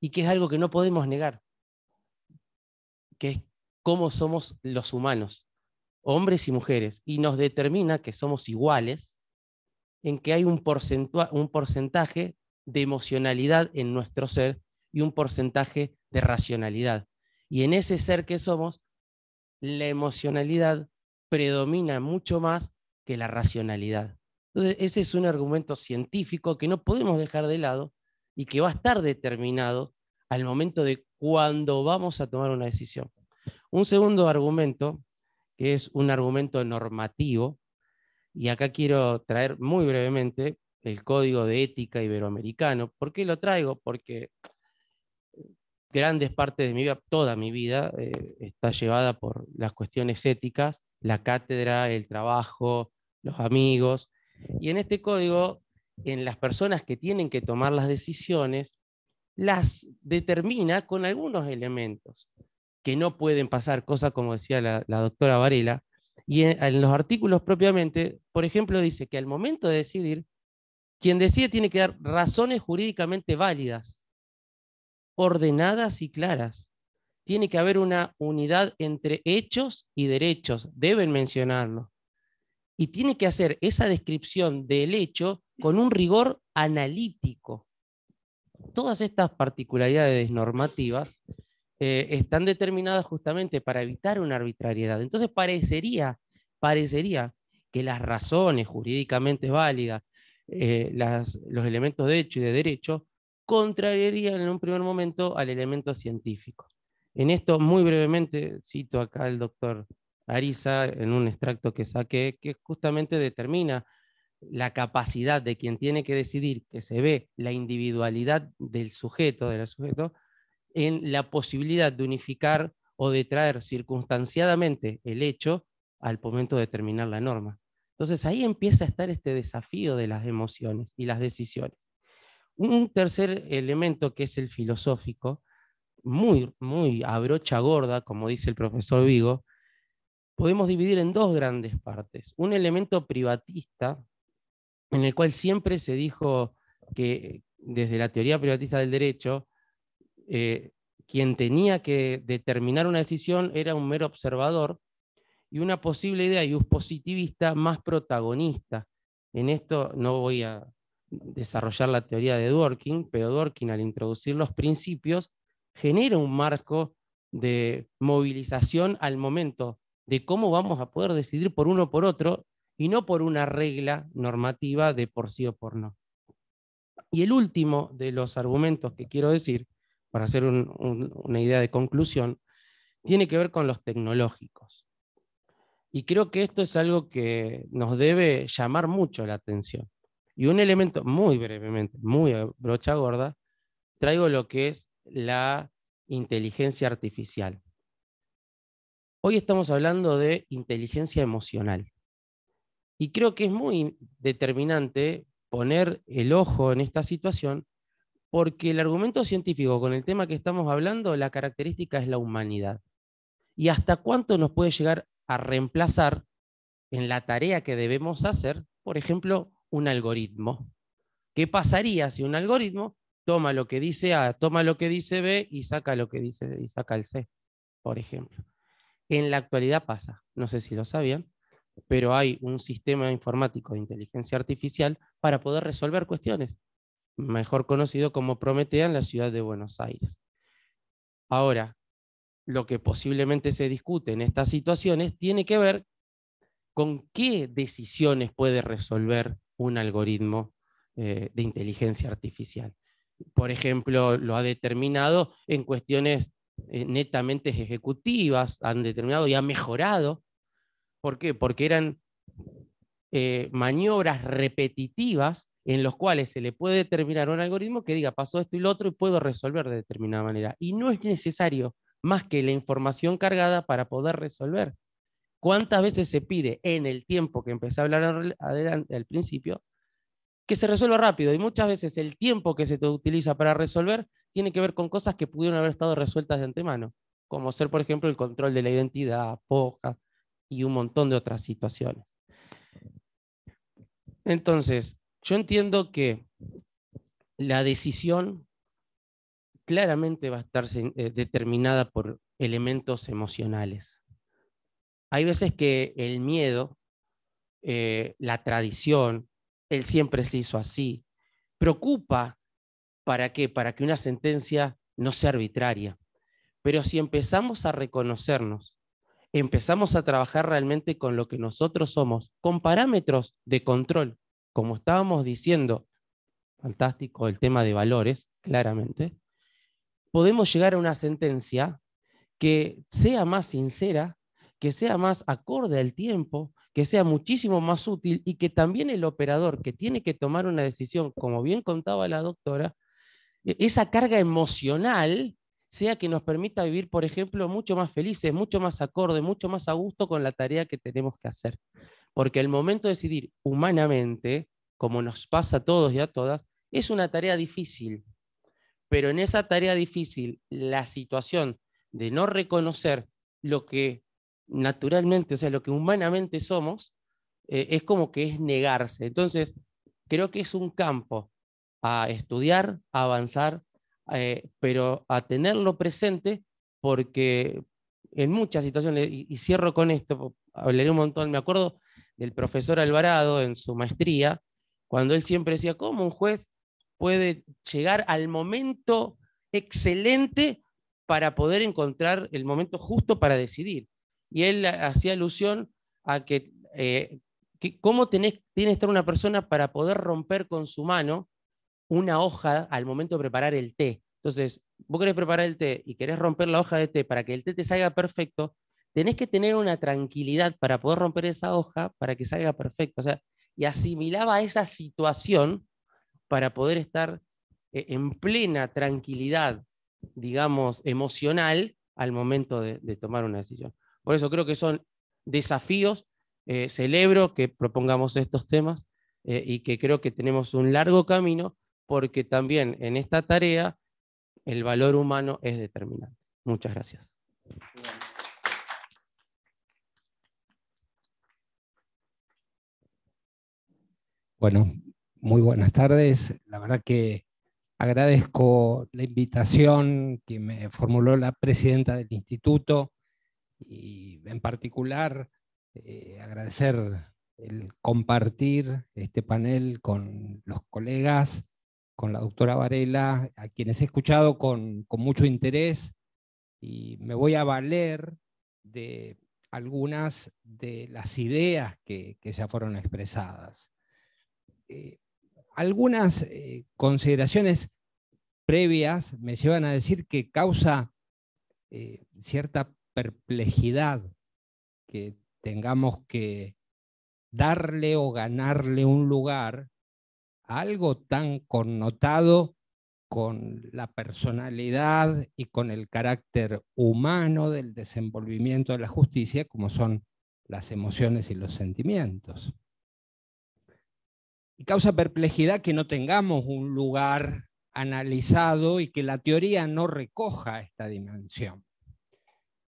y que es algo que no podemos negar que es cómo somos los humanos, hombres y mujeres, y nos determina que somos iguales en que hay un, un porcentaje de emocionalidad en nuestro ser y un porcentaje de racionalidad. Y en ese ser que somos, la emocionalidad predomina mucho más que la racionalidad. Entonces, ese es un argumento científico que no podemos dejar de lado y que va a estar determinado al momento de cuando vamos a tomar una decisión. Un segundo argumento, que es un argumento normativo, y acá quiero traer muy brevemente el Código de Ética Iberoamericano. ¿Por qué lo traigo? Porque grandes partes de mi vida, toda mi vida, eh, está llevada por las cuestiones éticas, la cátedra, el trabajo, los amigos. Y en este código, en las personas que tienen que tomar las decisiones, las determina con algunos elementos que no pueden pasar, cosas como decía la, doctora Varela, y en, en, los artículos propiamente, por ejemplo, dice que al momento de decidir, quien decide tiene que dar razones jurídicamente válidas, ordenadas y claras. Tiene que haber una unidad entre hechos y derechos, deben mencionarlo. Y tiene que hacer esa descripción del hecho con un rigor analítico todas estas particularidades normativas eh, están determinadas justamente para evitar una arbitrariedad. Entonces parecería, parecería que las razones jurídicamente válidas, eh, los elementos de hecho y de derecho, contrariarían en un primer momento al elemento científico. En esto, muy brevemente, cito acá al doctor Ariza en un extracto que saqué, que justamente determina la capacidad de quien tiene que decidir, que se ve la individualidad del sujeto, del sujeto, en la posibilidad de unificar o de traer circunstanciadamente el hecho al momento de determinar la norma. Entonces ahí empieza a estar este desafío de las emociones y las decisiones. Un tercer elemento que es el filosófico, muy, muy a brocha gorda, como dice el profesor Vigo, podemos dividir en dos grandes partes. Un elemento privatista, en el cual siempre se dijo que desde la teoría privatista del derecho, eh, quien tenía que determinar una decisión era un mero observador y una posible idea y un positivista más protagonista. En esto no voy a desarrollar la teoría de Dworkin, pero Dworkin al introducir los principios genera un marco de movilización al momento de cómo vamos a poder decidir por uno o por otro y no por una regla normativa de por sí o por no. Y el último de los argumentos que quiero decir, para hacer una idea de conclusión, tiene que ver con los tecnológicos. Y creo que esto es algo que nos debe llamar mucho la atención. Y un elemento, muy brevemente, muy a brocha gorda, traigo lo que es la inteligencia artificial. Hoy estamos hablando de inteligencia emocional. Y creo que es muy determinante poner el ojo en esta situación porque el argumento científico con el tema que estamos hablando, la característica es la humanidad. ¿Y hasta cuánto nos puede llegar a reemplazar en la tarea que debemos hacer, por ejemplo, un algoritmo? ¿Qué pasaría si un algoritmo toma lo que dice A, toma lo que dice B y saca lo que dice y saca el C, por ejemplo? En la actualidad pasa, no sé si lo sabían, pero hay un sistema informático de inteligencia artificial para poder resolver cuestiones, mejor conocido como Prometea en la ciudad de Buenos Aires. Ahora, lo que posiblemente se discute en estas situaciones tiene que ver con qué decisiones puede resolver un algoritmo eh, de inteligencia artificial. Por ejemplo, lo ha determinado en cuestiones eh, netamente ejecutivas, han determinado y ha mejorado ¿Por qué? Porque eran eh, maniobras repetitivas en los cuales se le puede determinar un algoritmo que diga, pasó esto y lo otro y puedo resolver de determinada manera. Y no es necesario más que la información cargada para poder resolver. ¿Cuántas veces se pide en el tiempo que empecé a hablar adelante, al principio que se resuelva rápido? Y muchas veces el tiempo que se utiliza para resolver tiene que ver con cosas que pudieron haber estado resueltas de antemano, como ser, por ejemplo, el control de la identidad, pocas y un montón de otras situaciones. Entonces, yo entiendo que la decisión claramente va a estar eh, determinada por elementos emocionales. Hay veces que el miedo, eh, la tradición, él siempre se hizo así, preocupa para qué? Para que una sentencia no sea arbitraria. Pero si empezamos a reconocernos empezamos a trabajar realmente con lo que nosotros somos, con parámetros de control, como estábamos diciendo, fantástico el tema de valores, claramente, podemos llegar a una sentencia que sea más sincera, que sea más acorde al tiempo, que sea muchísimo más útil y que también el operador que tiene que tomar una decisión, como bien contaba la doctora, e-, esa carga emocional sea que nos permita vivir, por ejemplo, mucho más felices, mucho más acorde, mucho más a gusto con la tarea que tenemos que hacer. Porque el momento de decidir humanamente, como nos pasa a todos y a todas, es una tarea difícil. Pero en esa tarea difícil, la situación de no reconocer lo que naturalmente, o sea, lo que humanamente somos, eh, es como que es negarse. Entonces, creo que es un campo a estudiar, a avanzar, eh, pero a tenerlo presente porque en muchas situaciones, y, cierro con esto, hablaré un montón, me acuerdo del profesor Alvarado en su maestría, cuando él siempre decía, ¿cómo un juez puede llegar al momento excelente para poder encontrar el momento justo para decidir? Y él hacía alusión a que, eh, cómo tiene que estar una persona para poder romper con su mano una hoja al momento de preparar el té. Entonces, vos querés preparar el té y querés romper la hoja de té para que el té te salga perfecto, tenés que tener una tranquilidad para poder romper esa hoja para que salga perfecto. O sea, y asimilaba esa situación para poder estar eh, en plena tranquilidad, digamos, emocional al momento de, tomar una decisión. Por eso creo que son desafíos. Eh, celebro que propongamos estos temas eh, y que creo que tenemos un largo camino porque también en esta tarea el valor humano es determinante. Muchas gracias. Bueno, muy buenas tardes. La verdad que agradezco la invitación que me formuló la presidenta del instituto y en particular eh, agradecer el compartir este panel con los colegas con la doctora Varela, a quienes he escuchado con, mucho interés y me voy a valer de algunas de las ideas que, ya fueron expresadas. Eh, algunas eh, consideraciones previas me llevan a decir que causa eh, cierta perplejidad que tengamos que darle o ganarle un lugar algo tan connotado con la personalidad y con el carácter humano del desenvolvimiento de la justicia, como son las emociones y los sentimientos. Y causa perplejidad que no tengamos un lugar analizado y que la teoría no recoja esta dimensión.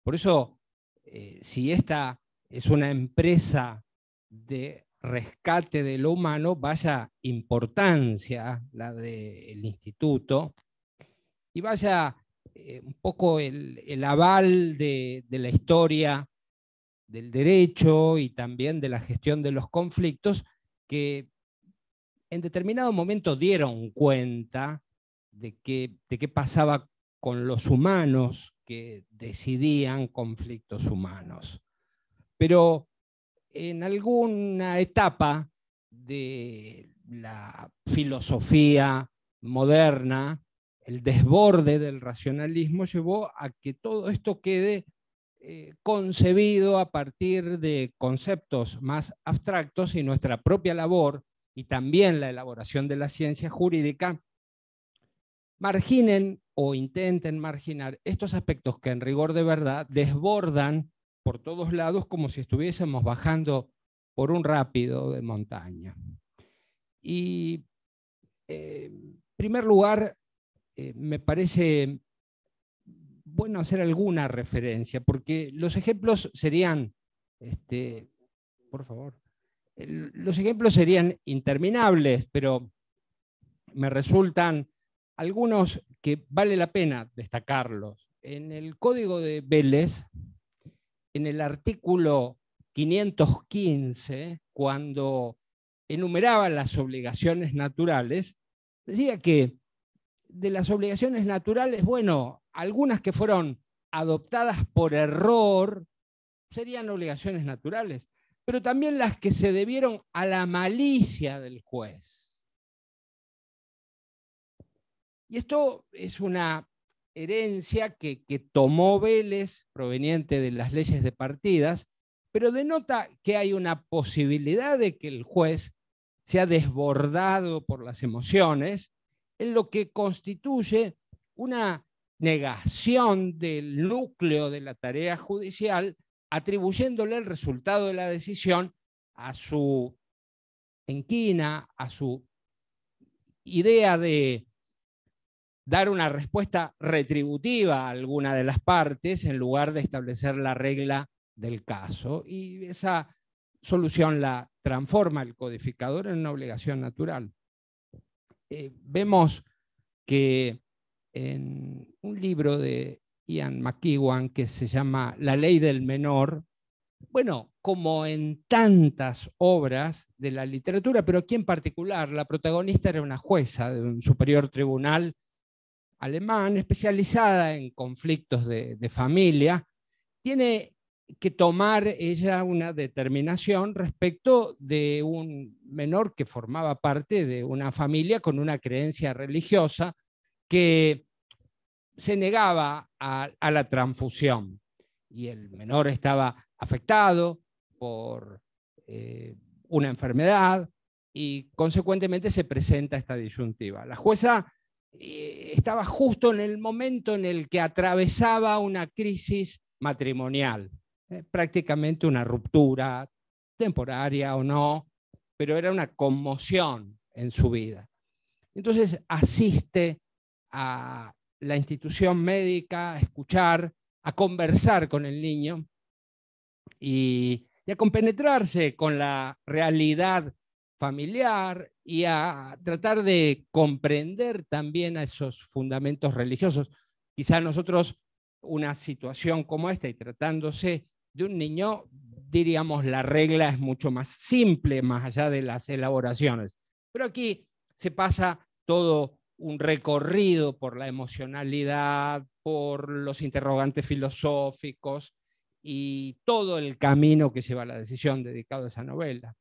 Por eso, eh, si esta es una empresa de rescate de lo humano, vaya importancia ¿ah? la del instituto y vaya eh, un poco el, aval de, la historia del derecho y también de la gestión de los conflictos que en determinado momento dieron cuenta de, de qué pasaba con los humanos que decidían conflictos humanos. Pero en alguna etapa de la filosofía moderna, el desborde del racionalismo llevó a que todo esto quede eh, concebido a partir de conceptos más abstractos y nuestra propia labor y también la elaboración de la ciencia jurídica marginen o intenten marginar estos aspectos que en rigor de verdad desbordan por todos lados como si estuviésemos bajando por un rápido de montaña. Y eh, en primer lugar, eh, me parece bueno hacer alguna referencia, porque los ejemplos serían, este, por favor, los ejemplos serían interminables, pero me resultan algunos que vale la pena destacarlos. En el código de Vélez, en el artículo 515, cuando enumeraba las obligaciones naturales, decía que de las obligaciones naturales, bueno, algunas que fueron adoptadas por error serían obligaciones naturales, pero también las que se debieron a la malicia del juez. Y esto es una herencia que, que tomó Vélez proveniente de las leyes de partidas, pero denota que hay una posibilidad de que el juez sea desbordado por las emociones, en lo que constituye una negación del núcleo de la tarea judicial, atribuyéndole el resultado de la decisión a su enquina, a su idea de dar una respuesta retributiva a alguna de las partes en lugar de establecer la regla del caso. Y esa solución la transforma el codificador en una obligación natural. Eh, vemos que en un libro de Ian McEwan que se llama La ley del menor, bueno, como en tantas obras de la literatura, pero aquí en particular, la protagonista era una jueza de un superior tribunal alemán especializada en conflictos de, familia, tiene que tomar ella una determinación respecto de un menor que formaba parte de una familia con una creencia religiosa que se negaba a, la transfusión y el menor estaba afectado por eh, una enfermedad y consecuentemente se presenta esta disyuntiva. La jueza eh, estaba justo en el momento en el que atravesaba una crisis matrimonial, eh, prácticamente una ruptura temporaria o no, pero era una conmoción en su vida. Entonces asiste a la institución médica a escuchar, a conversar con el niño y, y a compenetrarse con la realidad familiar y a tratar de comprender también a esos fundamentos religiosos. Quizá nosotros una situación como esta y tratándose de un niño, diríamos la regla es mucho más simple, más allá de las elaboraciones. Pero aquí se pasa todo un recorrido por la emocionalidad, por los interrogantes filosóficos y todo el camino que lleva la decisión dedicada a esa novela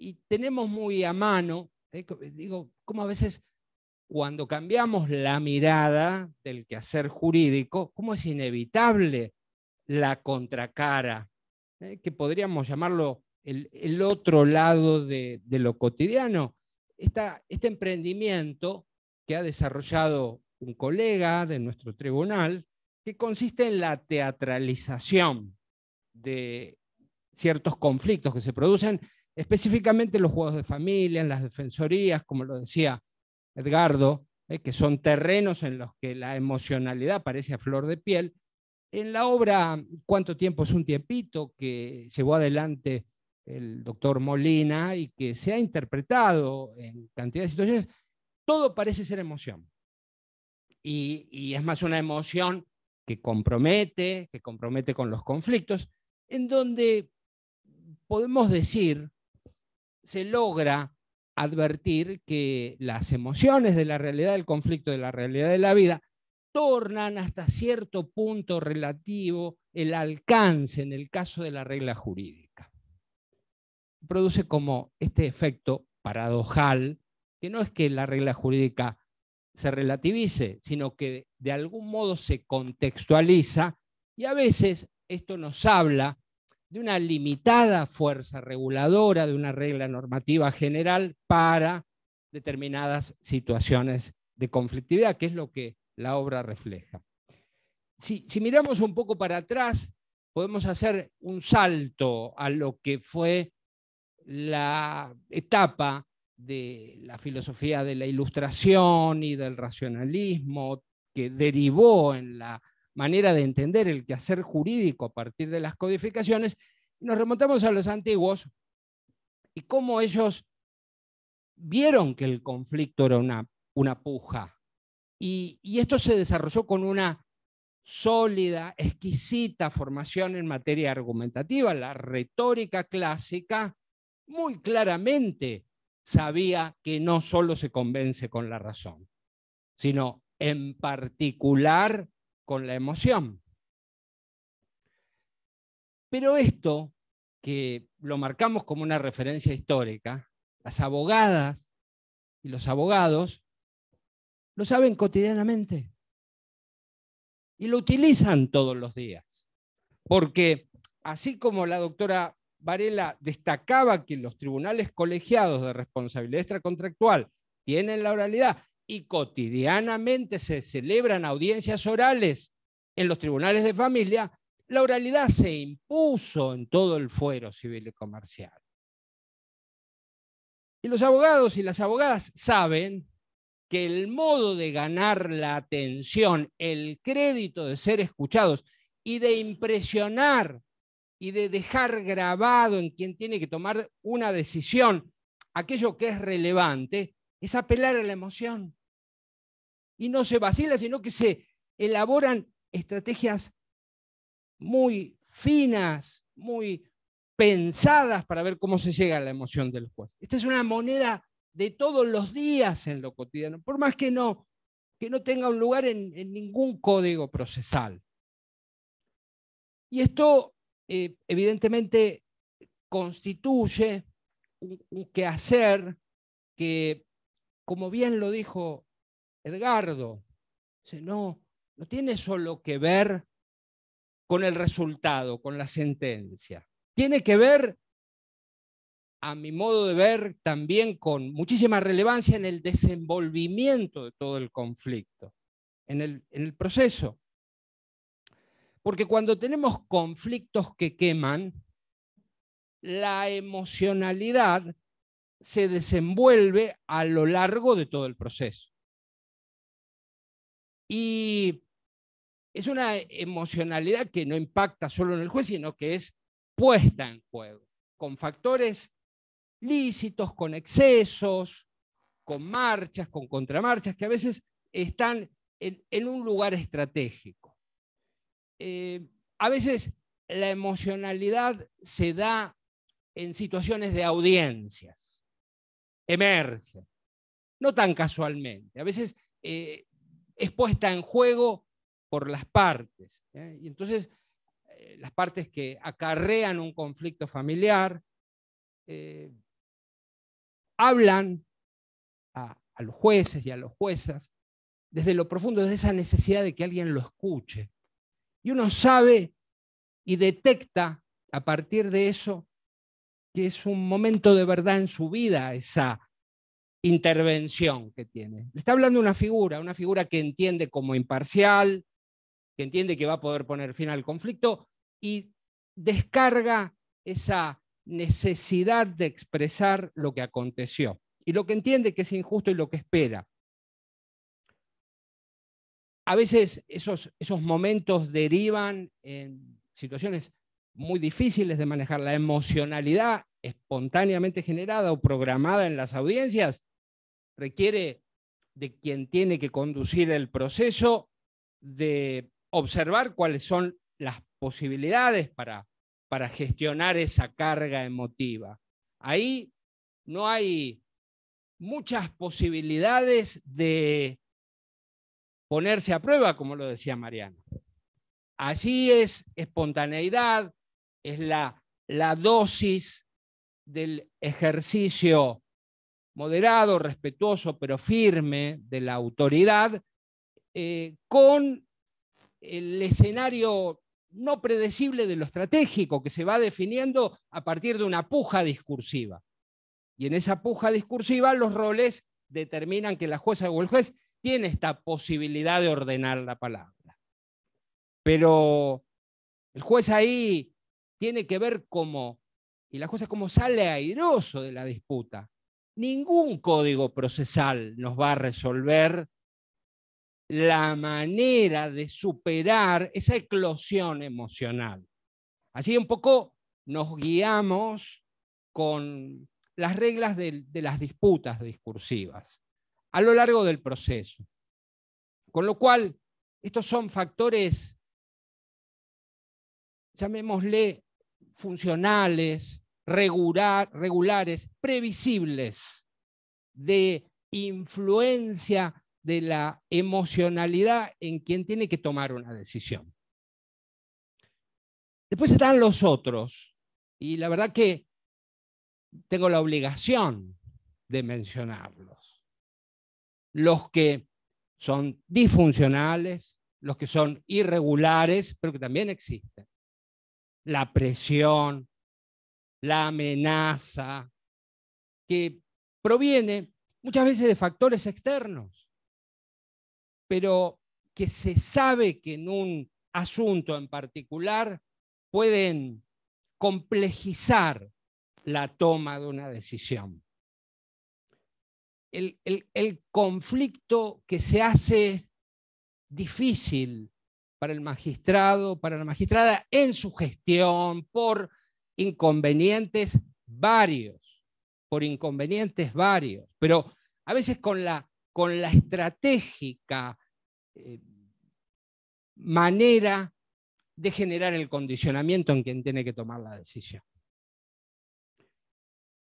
y tenemos muy a mano, eh, eh, digo, como a veces cuando cambiamos la mirada del quehacer jurídico, cómo es inevitable la contracara, eh, que podríamos llamarlo el, otro lado de, lo cotidiano. este emprendimiento que ha desarrollado un colega de nuestro tribunal, que consiste en la teatralización de ciertos conflictos que se producen específicamente los juegos de familia, en las defensorías, como lo decía Edgardo, eh, que son terrenos en los que la emocionalidad parece a flor de piel. En la obra Cuánto tiempo es un tiempito, que llevó adelante el doctor Molina y que se ha interpretado en cantidad de situaciones, todo parece ser emoción. y es más una emoción que compromete, que compromete con los conflictos, en donde podemos decir se logra advertir que las emociones de la realidad del conflicto, de la realidad de la vida, tornan hasta cierto punto relativo el alcance en el caso de la regla jurídica. Produce como este efecto paradojal, que no es que la regla jurídica se relativice, sino que de algún modo se contextualiza y a veces esto nos habla de una limitada fuerza reguladora, de una regla normativa general para determinadas situaciones de conflictividad, que es lo que la obra refleja. Si, si miramos un poco para atrás, podemos hacer un salto a lo que fue la etapa de la filosofía de la ilustración y del racionalismo que derivó en la manera de entender el quehacer jurídico a partir de las codificaciones, nos remontamos a los antiguos y cómo ellos vieron que el conflicto era una, una puja. Y, y esto se desarrolló con una sólida, exquisita formación en materia argumentativa. La retórica clásica muy claramente sabía que no solo se convence con la razón, sino en particular con la emoción. Pero esto, que lo marcamos como una referencia histórica, las abogadas y los abogados lo saben cotidianamente y lo utilizan todos los días. Porque así como la doctora Varela destacaba que los tribunales colegiados de responsabilidad extracontractual tienen la oralidad y cotidianamente se celebran audiencias orales en los tribunales de familia, la oralidad se impuso en todo el fuero civil y comercial. Y los abogados y las abogadas saben que el modo de ganar la atención, el crédito de ser escuchados y de impresionar y de dejar grabado en quien tiene que tomar una decisión aquello que es relevante, es apelar a la emoción y no se vacila, sino que se elaboran estrategias muy finas, muy pensadas para ver cómo se llega a la emoción del juez. Esta es una moneda de todos los días en lo cotidiano, por más que no, que no tenga un lugar en, ningún código procesal. Y esto eh, evidentemente constituye un, un quehacer que, como bien lo dijo Edgardo, no, no tiene solo que ver con el resultado, con la sentencia. Tiene que ver, a mi modo de ver, también con muchísima relevancia en el desenvolvimiento de todo el conflicto, en en el proceso. Porque cuando tenemos conflictos que queman, la emocionalidad se desenvuelve a lo largo de todo el proceso. Y es una emocionalidad que no impacta solo en el juez, sino que es puesta en juego, con factores lícitos, con excesos, con marchas, con contramarchas, que a veces están en, un lugar estratégico. Eh, a veces la emocionalidad se da en situaciones de audiencias, emerge, no tan casualmente. A veces eh, es puesta en juego por las partes. ¿eh? Y entonces, eh, las partes que acarrean un conflicto familiar eh, hablan a, a, los jueces y a las juezas desde lo profundo, desde esa necesidad de que alguien lo escuche. Y uno sabe y detecta a partir de eso que es un momento de verdad en su vida esa intervención que tiene. Le está hablando una figura, una figura que entiende como imparcial, que entiende que va a poder poner fin al conflicto y descarga esa necesidad de expresar lo que aconteció y lo que entiende que es injusto y lo que espera. A veces esos, esos momentos derivan en situaciones muy difíciles de manejar. La emocionalidad espontáneamente generada o programada en las audiencias requiere de quien tiene que conducir el proceso, de observar cuáles son las posibilidades para, para gestionar esa carga emotiva. Ahí no hay muchas posibilidades de ponerse a prueba, como lo decía Mariano. Allí es espontaneidad, es la, la dosis del ejercicio moderado, respetuoso, pero firme de la autoridad, eh, con el escenario no predecible de lo estratégico que se va definiendo a partir de una puja discursiva. Y en esa puja discursiva los roles determinan que la jueza o el juez tiene esta posibilidad de ordenar la palabra. Pero el juez ahí tiene que ver cómo, y la jueza cómo sale airoso de la disputa, ningún código procesal nos va a resolver la manera de superar esa eclosión emocional. Así un poco nos guiamos con las reglas de, las disputas discursivas a lo largo del proceso. Con lo cual, estos son factores, llamémosle, funcionales, regulares, previsibles, de influencia de la emocionalidad en quien tiene que tomar una decisión. Después están los otros, y la verdad que tengo la obligación de mencionarlos. Los que son disfuncionales, los que son irregulares, pero que también existen. La presión, la amenaza, que proviene muchas veces de factores externos, pero que se sabe que en un asunto en particular pueden complejizar la toma de una decisión. El, conflicto que se hace difícil para el magistrado, para la magistrada en su gestión, por inconvenientes varios, por inconvenientes varios, pero a veces con la, con la estratégica eh, manera de generar el condicionamiento en quien tiene que tomar la decisión.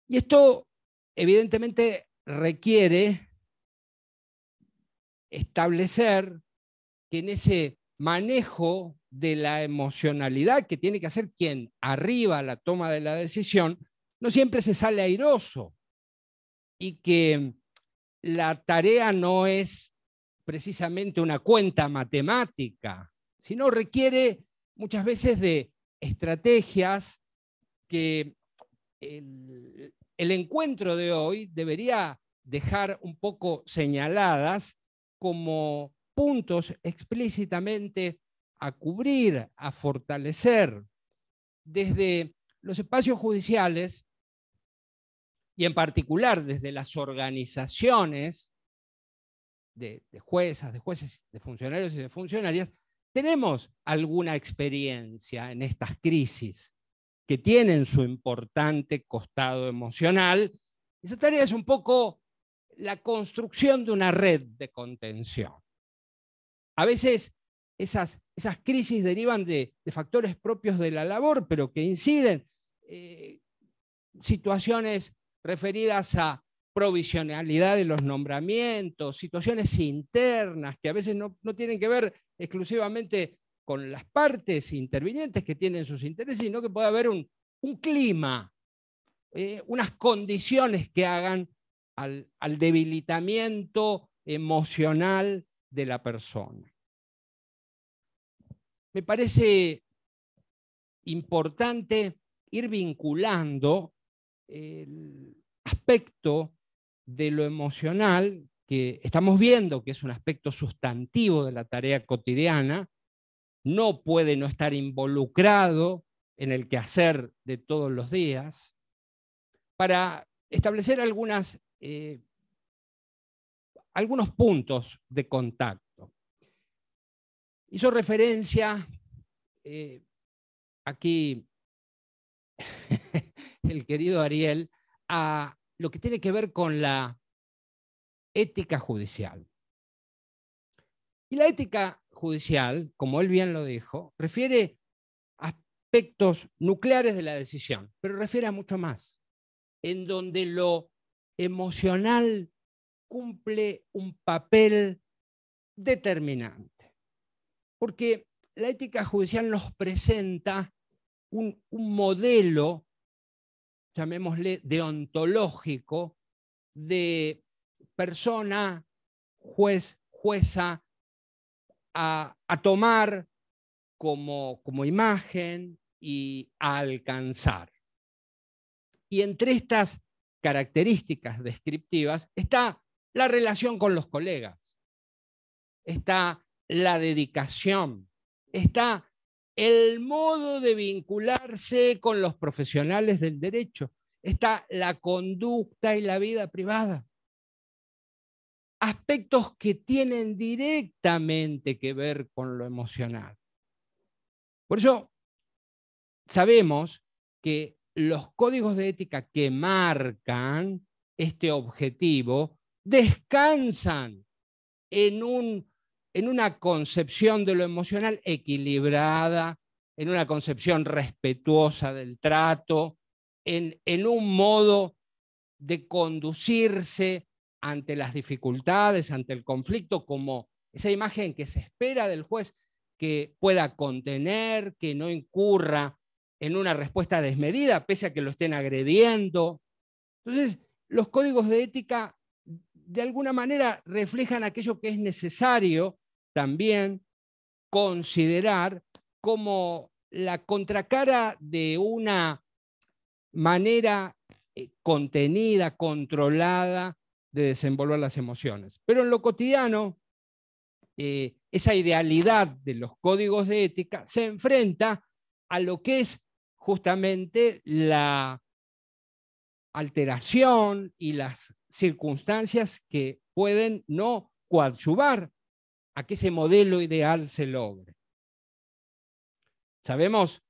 Y esto evidentemente requiere establecer que en ese manejo de la emocionalidad que tiene que hacer quien arriba la toma de la decisión, no siempre se sale airoso y que la tarea no es precisamente una cuenta matemática, sino requiere muchas veces de estrategias que el, el encuentro de hoy debería dejar un poco señaladas como puntos explícitamente a cubrir, a fortalecer desde los espacios judiciales y en particular desde las organizaciones de, juezas, de jueces, de funcionarios y de funcionarias, tenemos alguna experiencia en estas crisis que tienen su importante costado emocional. Esa tarea es un poco la construcción de una red de contención. A veces esas, esas crisis derivan de, factores propios de la labor, pero que inciden. Eh, situaciones referidas a provisionalidad de los nombramientos, situaciones internas que a veces no, tienen que ver exclusivamente con las partes intervinientes que tienen sus intereses, sino que puede haber un, clima, eh, unas condiciones que hagan al debilitamiento emocional de la persona me parece importante ir vinculando el aspecto de lo emocional que estamos viendo, que es un aspecto sustantivo de la tarea cotidiana, no puede no estar involucrado en el quehacer de todos los días, para establecer eh, algunos puntos de contacto. Hizo referencia eh, aquí el querido Ariel a lo que tiene que ver con la ética judicial. Y la ética judicial, como él bien lo dijo, refiere a aspectos nucleares de la decisión, pero refiere a mucho más, en donde lo emocional cumple un papel determinante porque la ética judicial nos presenta un, modelo, llamémosle deontológico, de persona, juez, jueza, a, tomar como, como imagen y a alcanzar. Y entre estas características descriptivas está la relación con los colegas, está la dedicación, está el modo de vincularse con los profesionales del derecho, está la conducta y la vida privada. Aspectos que tienen directamente que ver con lo emocional. Por eso, sabemos que los códigos de ética que marcan este objetivo descansan en un en una concepción de lo emocional equilibrada, en una concepción respetuosa del trato, en, en un modo de conducirse ante las dificultades, ante el conflicto, como esa imagen que se espera del juez que pueda contener, que no incurra en una respuesta desmedida, pese a que lo estén agrediendo. Entonces, los códigos de ética de alguna manera reflejan aquello que es necesario también considerar como la contracara de una manera eh, contenida, controlada de desenvolver las emociones. Pero en lo cotidiano, eh, esa idealidad de los códigos de ética se enfrenta a lo que es justamente la alteración y las circunstancias que pueden no coadyuvar a que ese modelo ideal se logre. Sabemos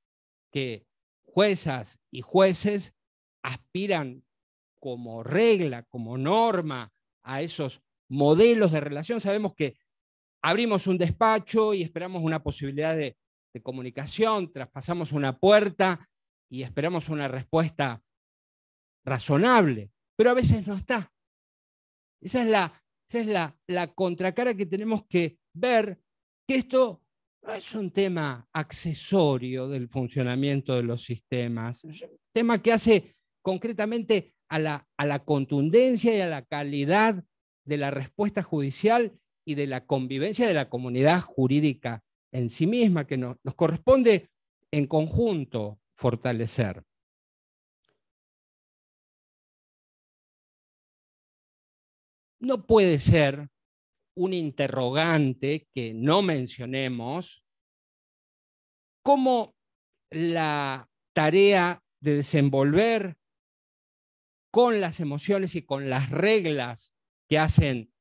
que juezas y jueces aspiran como regla, como norma a esos modelos de relación. Sabemos que abrimos un despacho y esperamos una posibilidad de, de comunicación, traspasamos una puerta y esperamos una respuesta razonable, pero a veces no está. Esa es la esa es la, contracara que tenemos que ver, que esto no es un tema accesorio del funcionamiento de los sistemas, es un tema que hace concretamente a la, a la contundencia y a la calidad de la respuesta judicial y de la convivencia de la comunidad jurídica en sí misma, que nos corresponde en conjunto fortalecer. no puede ser un interrogante que no mencionemos cómo la tarea de desenvolver con las emociones y con las reglas que hacen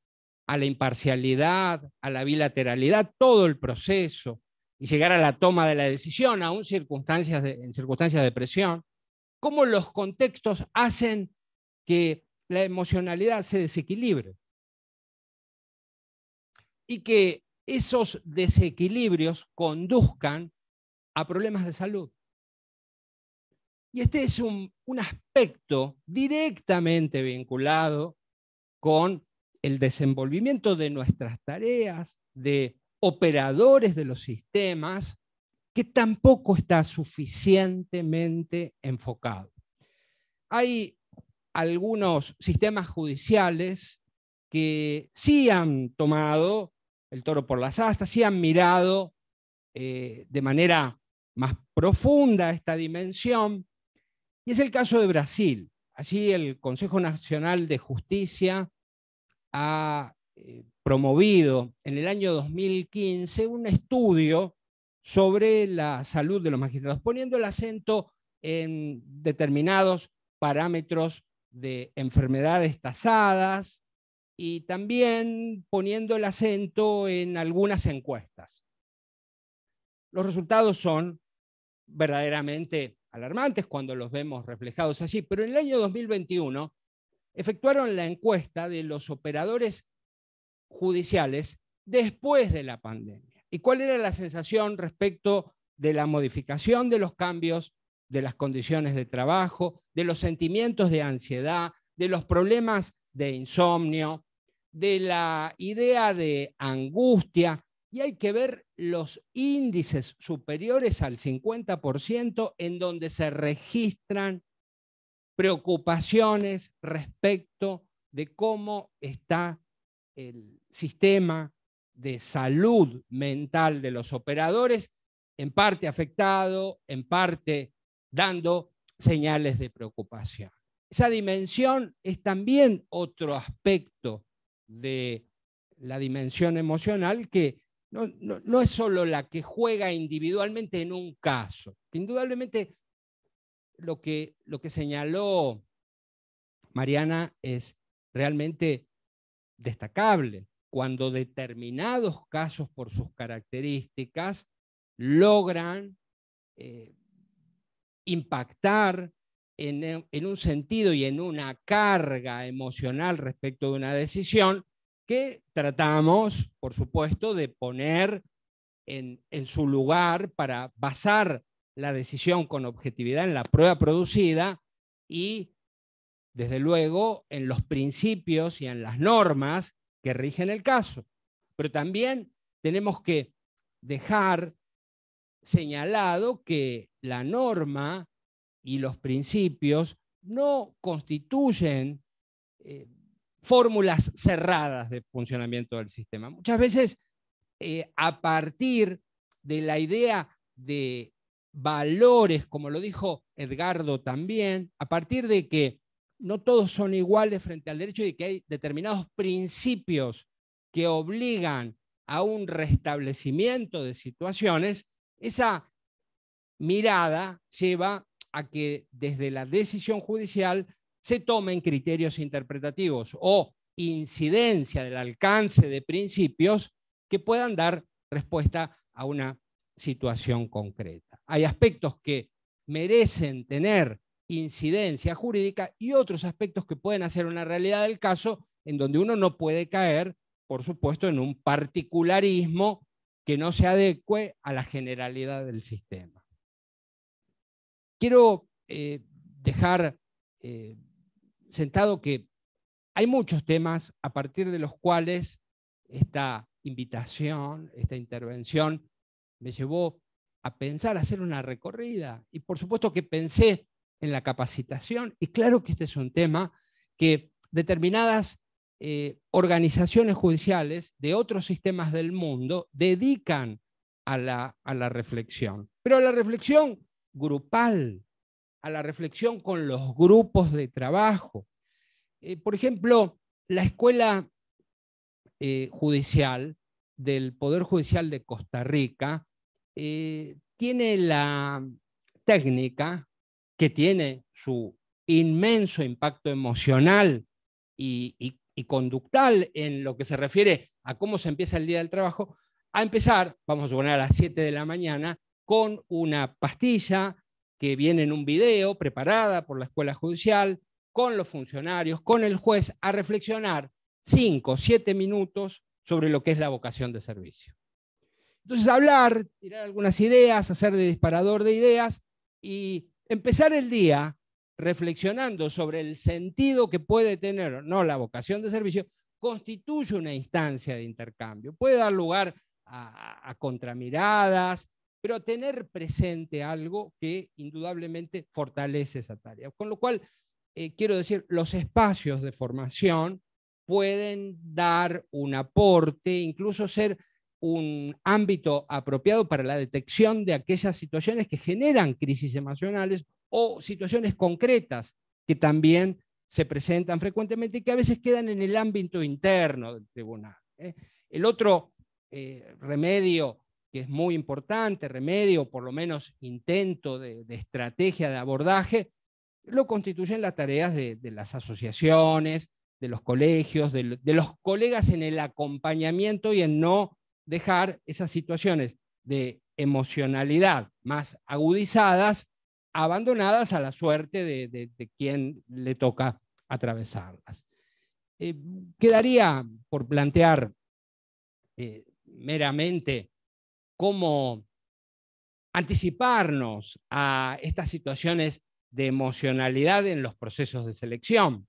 a la imparcialidad, a la bilateralidad, todo el proceso y llegar a la toma de la decisión, aún circunstancias en circunstancias de presión, cómo los contextos hacen que la emocionalidad se desequilibre. Y que esos desequilibrios conduzcan a problemas de salud. Y este es un, un, aspecto directamente vinculado con el desenvolvimiento de nuestras tareas, de operadores de los sistemas, que tampoco está suficientemente enfocado. Hay algunos sistemas judiciales que sí han tomado el toro por las astas, sí han mirado eh, de manera más profunda esta dimensión, y es el caso de Brasil. Allí el Consejo Nacional de Justicia ha eh, promovido en el año 2015 un estudio sobre la salud de los magistrados, poniendo el acento en determinados parámetros de enfermedades tasadas y también poniendo el acento en algunas encuestas. Los resultados son verdaderamente alarmantes cuando los vemos reflejados así, pero en el año 2021 efectuaron la encuesta de los operadores judiciales después de la pandemia y cuál era la sensación respecto de la modificación de los cambios de las condiciones de trabajo, de los sentimientos de ansiedad, de los problemas de insomnio, de la idea de angustia, y hay que ver los índices superiores al 50% en donde se registran preocupaciones respecto de cómo está el sistema de salud mental de los operadores, en parte afectado, en parte dando señales de preocupación. Esa dimensión es también otro aspecto de la dimensión emocional que no, no, es solo la que juega individualmente en un caso. Indudablemente lo que, lo que señaló Mariana es realmente destacable cuando determinados casos por sus características logran eh, impactar eh, en, un sentido y en una carga emocional respecto de una decisión que tratamos, por supuesto, de poner en, en, su lugar para basar la decisión con objetividad en la prueba producida y, desde luego, en los principios y en las normas que rigen el caso. Pero también tenemos que dejar señalado que la norma y los principios no constituyen eh, fórmulas cerradas de funcionamiento del sistema. Muchas veces, eh, a partir de la idea de valores, como lo dijo Edgardo también, a partir de que no todos son iguales frente al derecho y que hay determinados principios que obligan a un restablecimiento de situaciones, esa mirada lleva a que desde la decisión judicial se tomen criterios interpretativos o incidencia del alcance de principios que puedan dar respuesta a una situación concreta. Hay aspectos que merecen tener incidencia jurídica y otros aspectos que pueden hacer una realidad del caso en donde uno no puede caer, por supuesto, en un particularismo que no se adecue a la generalidad del sistema. Quiero eh, dejar eh, sentado que hay muchos temas a partir de los cuales esta invitación, esta intervención, me llevó a pensar, a hacer una recorrida. Y por supuesto que pensé en la capacitación, y claro que este es un tema que determinadas eh, organizaciones judiciales de otros sistemas del mundo dedican a la, reflexión, pero a la reflexión grupal, a la reflexión con los grupos de trabajo. Eh, por ejemplo, la escuela eh, judicial del Poder Judicial de Costa Rica tiene la técnica que tiene su inmenso impacto emocional y, y y conductal en lo que se refiere a cómo se empieza el día del trabajo, a empezar, vamos a suponer a las 7 de la mañana, con una pastilla que viene en un video preparada por la escuela judicial, con los funcionarios, con el juez, a reflexionar 5, 7 minutos sobre lo que es la vocación de servicio. Entonces, hablar, tirar algunas ideas, hacer de disparador de ideas y empezar el día reflexionando sobre el sentido que puede tener no la vocación de servicio, constituye una instancia de intercambio. Puede dar lugar a, contramiradas, pero tener presente algo que indudablemente fortalece esa tarea. Con lo cual, eh, quiero decir, los espacios de formación pueden dar un aporte, incluso ser un ámbito apropiado para la detección de aquellas situaciones que generan crisis emocionales o situaciones concretas que también se presentan frecuentemente y que a veces quedan en el ámbito interno del tribunal. ¿eh? El otro eh, remedio que es muy importante, remedio, por lo menos intento de, estrategia de abordaje, lo constituyen las tareas de, las asociaciones, de los colegios, de, los colegas en el acompañamiento y en no dejar esas situaciones de emocionalidad más agudizadas abandonadas a la suerte de, quien le toca atravesarlas. Eh, quedaría por plantear eh, meramente cómo anticiparnos a estas situaciones de emocionalidad en los procesos de selección.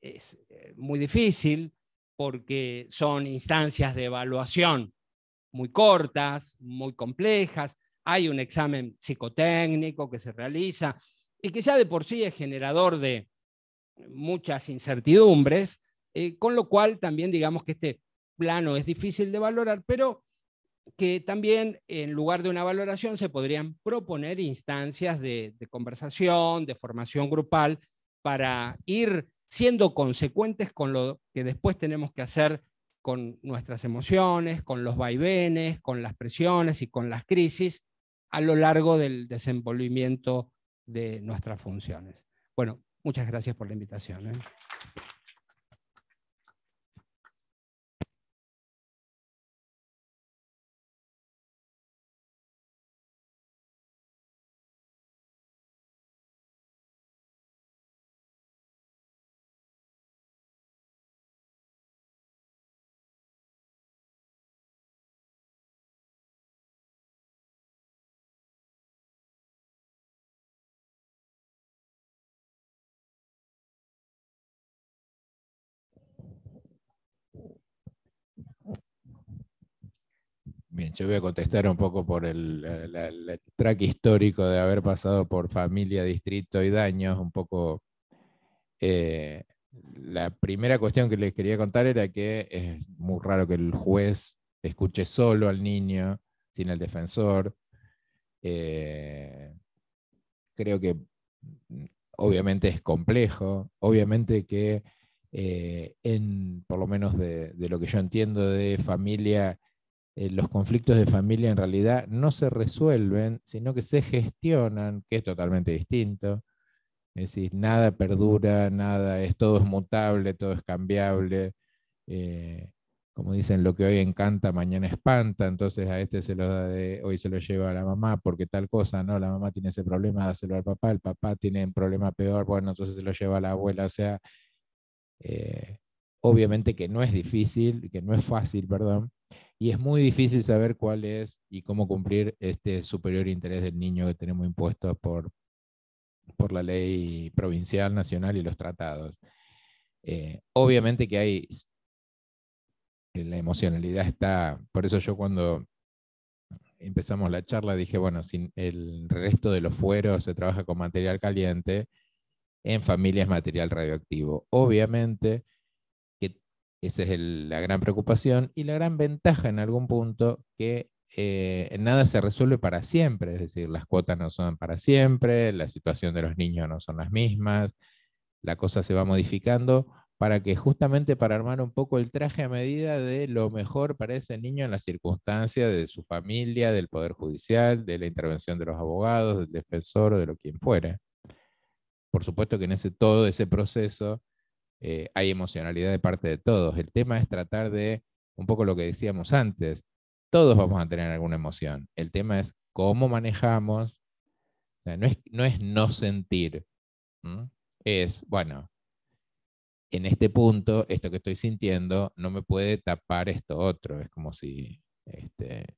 Es eh, muy difícil porque son instancias de evaluación muy cortas, muy complejas, hay un examen psicotécnico que se realiza y que ya de por sí es generador de muchas incertidumbres, eh, con lo cual también digamos que este plano es difícil de valorar, pero que también en lugar de una valoración se podrían proponer instancias de conversación, de formación grupal, para ir siendo consecuentes con lo que después tenemos que hacer con nuestras emociones, con los vaivenes, con las presiones y con las crisis, a lo largo del desenvolvimiento de nuestras funciones. Bueno, muchas gracias por la invitación. ¿eh? Yo voy a contestar un poco por el, track histórico de haber pasado por familia, distrito y daños. Un poco. Eh, la primera cuestión que les quería contar era que es muy raro que el juez escuche solo al niño, sin el defensor. Eh, creo que mm, obviamente es complejo, obviamente que eh, en, por lo menos de, lo que yo entiendo de familia, eh, los conflictos de familia en realidad no se resuelven, sino que se gestionan, que es totalmente distinto. Es decir, nada perdura, nada, es, todo es mutable, todo es cambiable. Eh, como dicen, lo que hoy encanta, mañana espanta, entonces a este se lo da de, hoy se lo lleva a la mamá porque tal cosa, ¿no? La mamá tiene ese problema, dáselo al papá, el papá tiene un problema peor, bueno, entonces se lo lleva a la abuela, o sea, eh, obviamente que no es difícil, que no es fácil, perdón, y es muy difícil saber cuál es y cómo cumplir este superior interés del niño que tenemos impuesto por, por la ley provincial, nacional y los tratados. Eh, obviamente que hay, la emocionalidad está, por eso yo cuando empezamos la charla dije, bueno, sin el resto de los fueros se trabaja con material caliente, en familias material radioactivo. Obviamente esa es la gran preocupación y la gran ventaja en algún punto que eh, nada se resuelve para siempre, es decir, las cuotas no son para siempre, la situación de los niños no son las mismas, la cosa se va modificando para que justamente para armar un poco el traje a medida de lo mejor para ese niño en las circunstancias de su familia, del Poder Judicial, de la intervención de los abogados, del defensor, o de lo quien fuera. Por supuesto que en ese todo ese proceso eh, hay emocionalidad de parte de todos. El tema es tratar de, un poco lo que decíamos antes, todos vamos a tener alguna emoción. El tema es cómo manejamos, no, es, no, sentir, es, bueno, en este punto, esto que estoy sintiendo no me puede tapar esto otro. Es como si, este,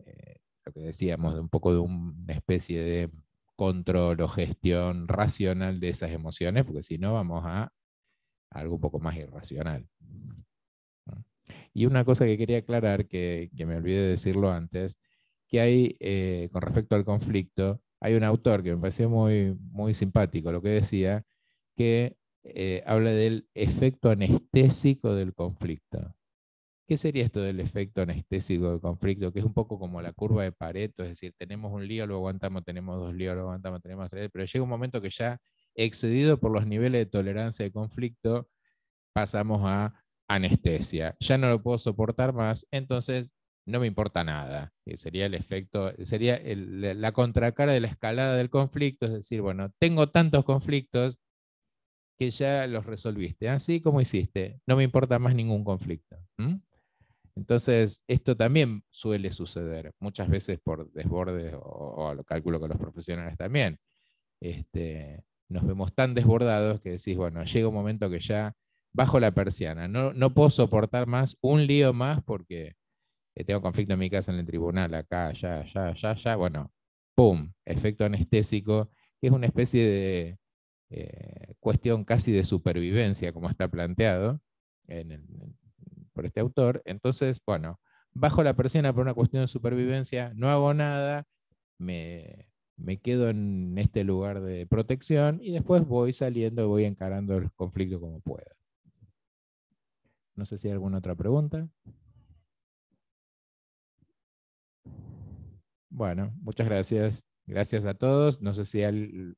eh, lo que decíamos, un poco de una especie de control o gestión racional de esas emociones, porque si no vamos a algo un poco más irracional. Y una cosa que quería aclarar, que, me olvidé de decirlo antes, que hay, eh, con respecto al conflicto, hay un autor que me pareció muy, muy simpático lo que decía, que eh, habla del efecto anestésico del conflicto. ¿Qué sería esto del efecto anestésico del conflicto? Que es un poco como la curva de Pareto, es decir, tenemos un lío, lo aguantamos, tenemos dos líos, lo aguantamos, tenemos tres, pero llega un momento que ya excedido por los niveles de tolerancia de conflicto, pasamos a anestesia. Ya no lo puedo soportar más, entonces no me importa nada. Eh, sería el efecto, sería la contracara de la escalada del conflicto, es decir, bueno, tengo tantos conflictos que ya los resolviste, así como hiciste, no me importa más ningún conflicto. Entonces, esto también suele suceder, muchas veces por desbordes o, lo calculo con los profesionales también. Este, nos vemos tan desbordados que decís, bueno, llega un momento que ya bajo la persiana, no, puedo soportar más un lío más porque eh, tengo conflicto en mi casa, en el tribunal, acá, ya ya ya ya bueno, ¡pum! Efecto anestésico, que es una especie de eh, cuestión casi de supervivencia, como está planteado por este autor. Entonces, bueno, bajo la persiana por una cuestión de supervivencia, no hago nada, me me quedo en este lugar de protección y después voy saliendo y voy encarando el conflicto como pueda. No sé si hay alguna otra pregunta. Bueno, muchas gracias. Gracias a todos. No sé si hay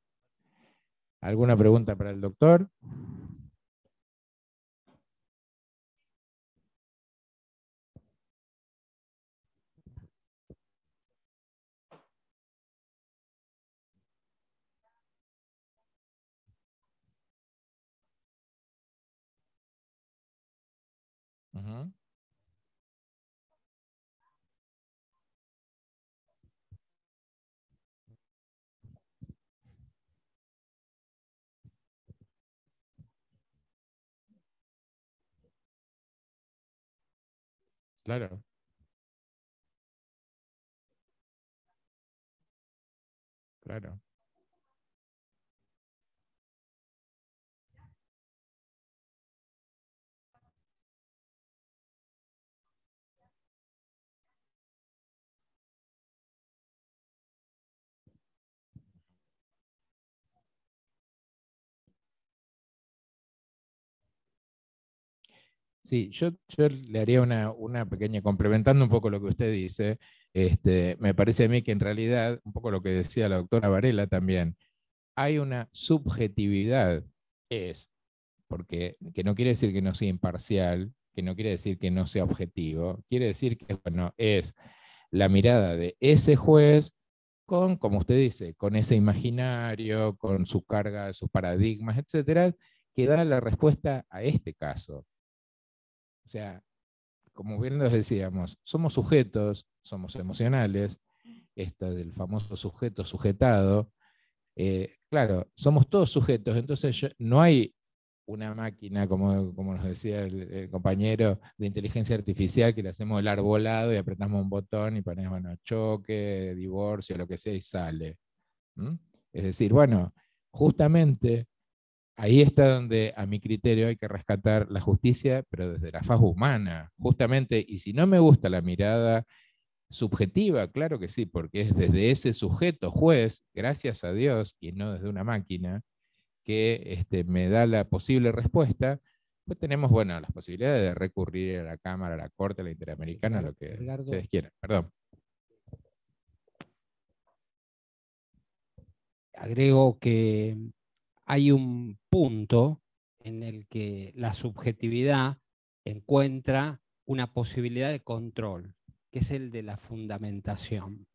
alguna pregunta para el doctor. Mm-hmm. Claro. Claro. Sí, yo, le haría una, pequeña, complementando un poco lo que usted dice, este, me parece a mí que en realidad, un poco lo que decía la doctora Varela también, hay una subjetividad, es, porque, que no quiere decir que no sea imparcial, que no quiere decir que no sea objetivo, quiere decir que, bueno, es la mirada de ese juez con, como usted dice, con ese imaginario, con su carga, sus paradigmas, etcétera, que da la respuesta a este caso. O sea, como bien nos decíamos, somos sujetos, somos emocionales, esto del famoso sujeto sujetado. Eh, claro, somos todos sujetos, entonces no hay una máquina, como, como nos decía el, compañero, de inteligencia artificial que le hacemos el arbolado y apretamos un botón y ponemos bueno, choque, divorcio, lo que sea y sale. Es decir, bueno, justamente Ahí está donde a mi criterio hay que rescatar la justicia, pero desde la faz humana, justamente, y si no me gusta la mirada subjetiva, claro que sí, porque es desde ese sujeto juez, gracias a Dios, y no desde una máquina, que este, me da la posible respuesta, pues tenemos, bueno, las posibilidades de recurrir a la Cámara, a la Corte, a la Interamericana, a lo que ustedes quieran. Perdón. Agrego que hay un punto en el que la subjetividad encuentra una posibilidad de control, que es el de la fundamentación.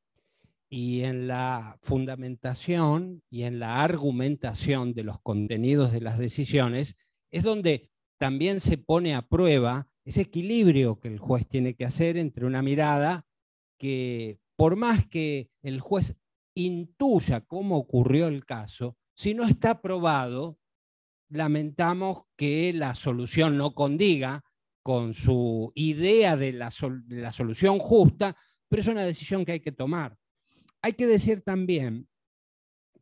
Y en la fundamentación y en la argumentación de los contenidos de las decisiones es donde también se pone a prueba ese equilibrio que el juez tiene que hacer entre una mirada que, por más que el juez intuya cómo ocurrió el caso, si no está probado, lamentamos que la solución no condiga con su idea de la, de la solución justa, pero es una decisión que hay que tomar. Hay que decir también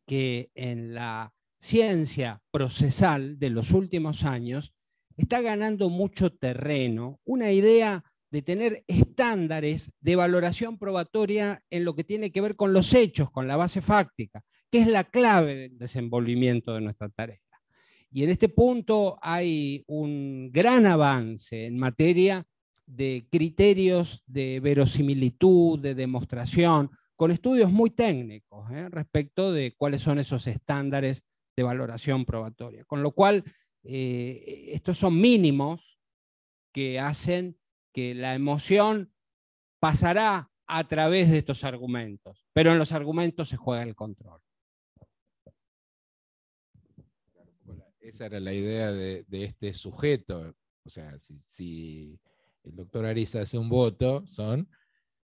que en la ciencia procesal de los últimos años está ganando mucho terreno una idea de tener estándares de valoración probatoria en lo que tiene que ver con los hechos, con la base fáctica que es la clave del desenvolvimiento de nuestra tarea. Y en este punto hay un gran avance en materia de criterios de verosimilitud, de demostración, con estudios muy técnicos ¿eh? respecto de cuáles son esos estándares de valoración probatoria. Con lo cual, eh, estos son mínimos que hacen que la emoción pasará a través de estos argumentos, pero en los argumentos se juega el control. Esa era la idea de, este sujeto. O sea, si, el doctor Ariza hace un voto, son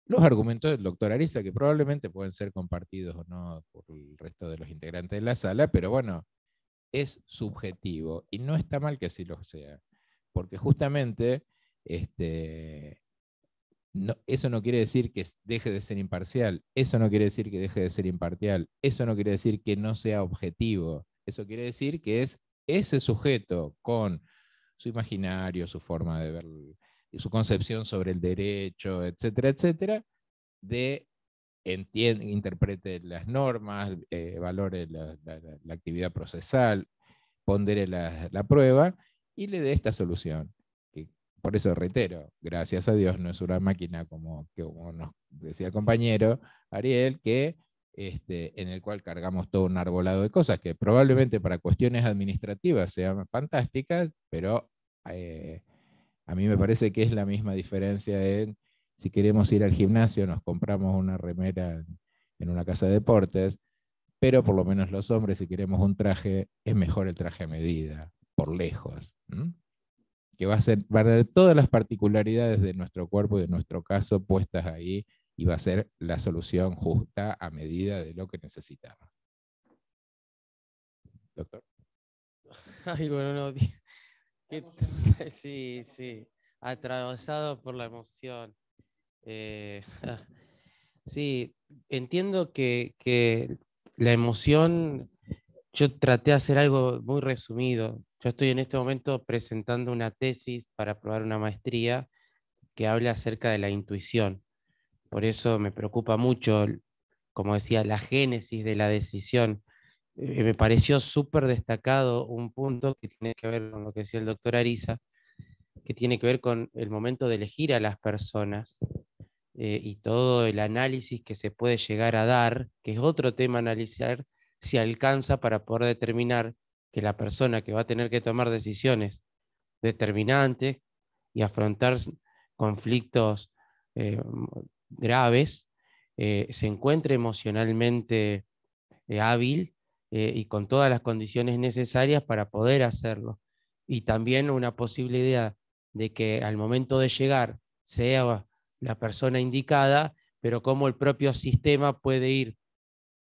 los argumentos del doctor Ariza, que probablemente pueden ser compartidos o no por el resto de los integrantes de la sala, pero bueno, es subjetivo y no está mal que así lo sea, porque justamente este, eso no quiere decir que deje de ser imparcial, eso no quiere decir que deje de ser imparcial, eso no quiere decir que no sea objetivo, eso quiere decir que es ese sujeto con su imaginario, su forma de ver, su concepción sobre el derecho, etcétera, etcétera, de entiende, interprete las normas, eh, valore la, actividad procesal, pondere la, prueba y le dé esta solución. por eso reitero, gracias a Dios no es una máquina como, como nos decía el compañero Ariel, que este, en el cual cargamos todo un arbolado de cosas que probablemente para cuestiones administrativas sean fantásticas, pero eh, a mí me parece que es la misma diferencia en si queremos ir al gimnasio, nos compramos una remera en una casa de deportes, pero por lo menos los hombres, si queremos un traje, es mejor el traje a medida, por lejos. Que va a, ser, a tener todas las particularidades de nuestro cuerpo y de nuestro caso puestas ahí y va a ser la solución justa a medida de lo que necesitaba. Doctor. Ay, bueno, no. Sí, sí, atravesado por la emoción. Eh, sí, entiendo que, que la emoción, yo traté de hacer algo muy resumido. Yo estoy en este momento presentando una tesis para aprobar una maestría que habla acerca de la intuición. Por eso me preocupa mucho, como decía, la génesis de la decisión. Eh, eh, me pareció súper destacado un punto que tiene que ver con lo que decía el doctor Ariza, que tiene que ver con el momento de elegir a las personas eh, y todo el análisis que se puede llegar a dar, que es otro tema analizar, si alcanza para poder determinar que la persona que va a tener que tomar decisiones determinantes y afrontar conflictos graves, eh, se encuentre emocionalmente eh, hábil eh, y con todas las condiciones necesarias para poder hacerlo. Y también una posible idea de que al momento de llegar sea la persona indicada, pero cómo el propio sistema puede ir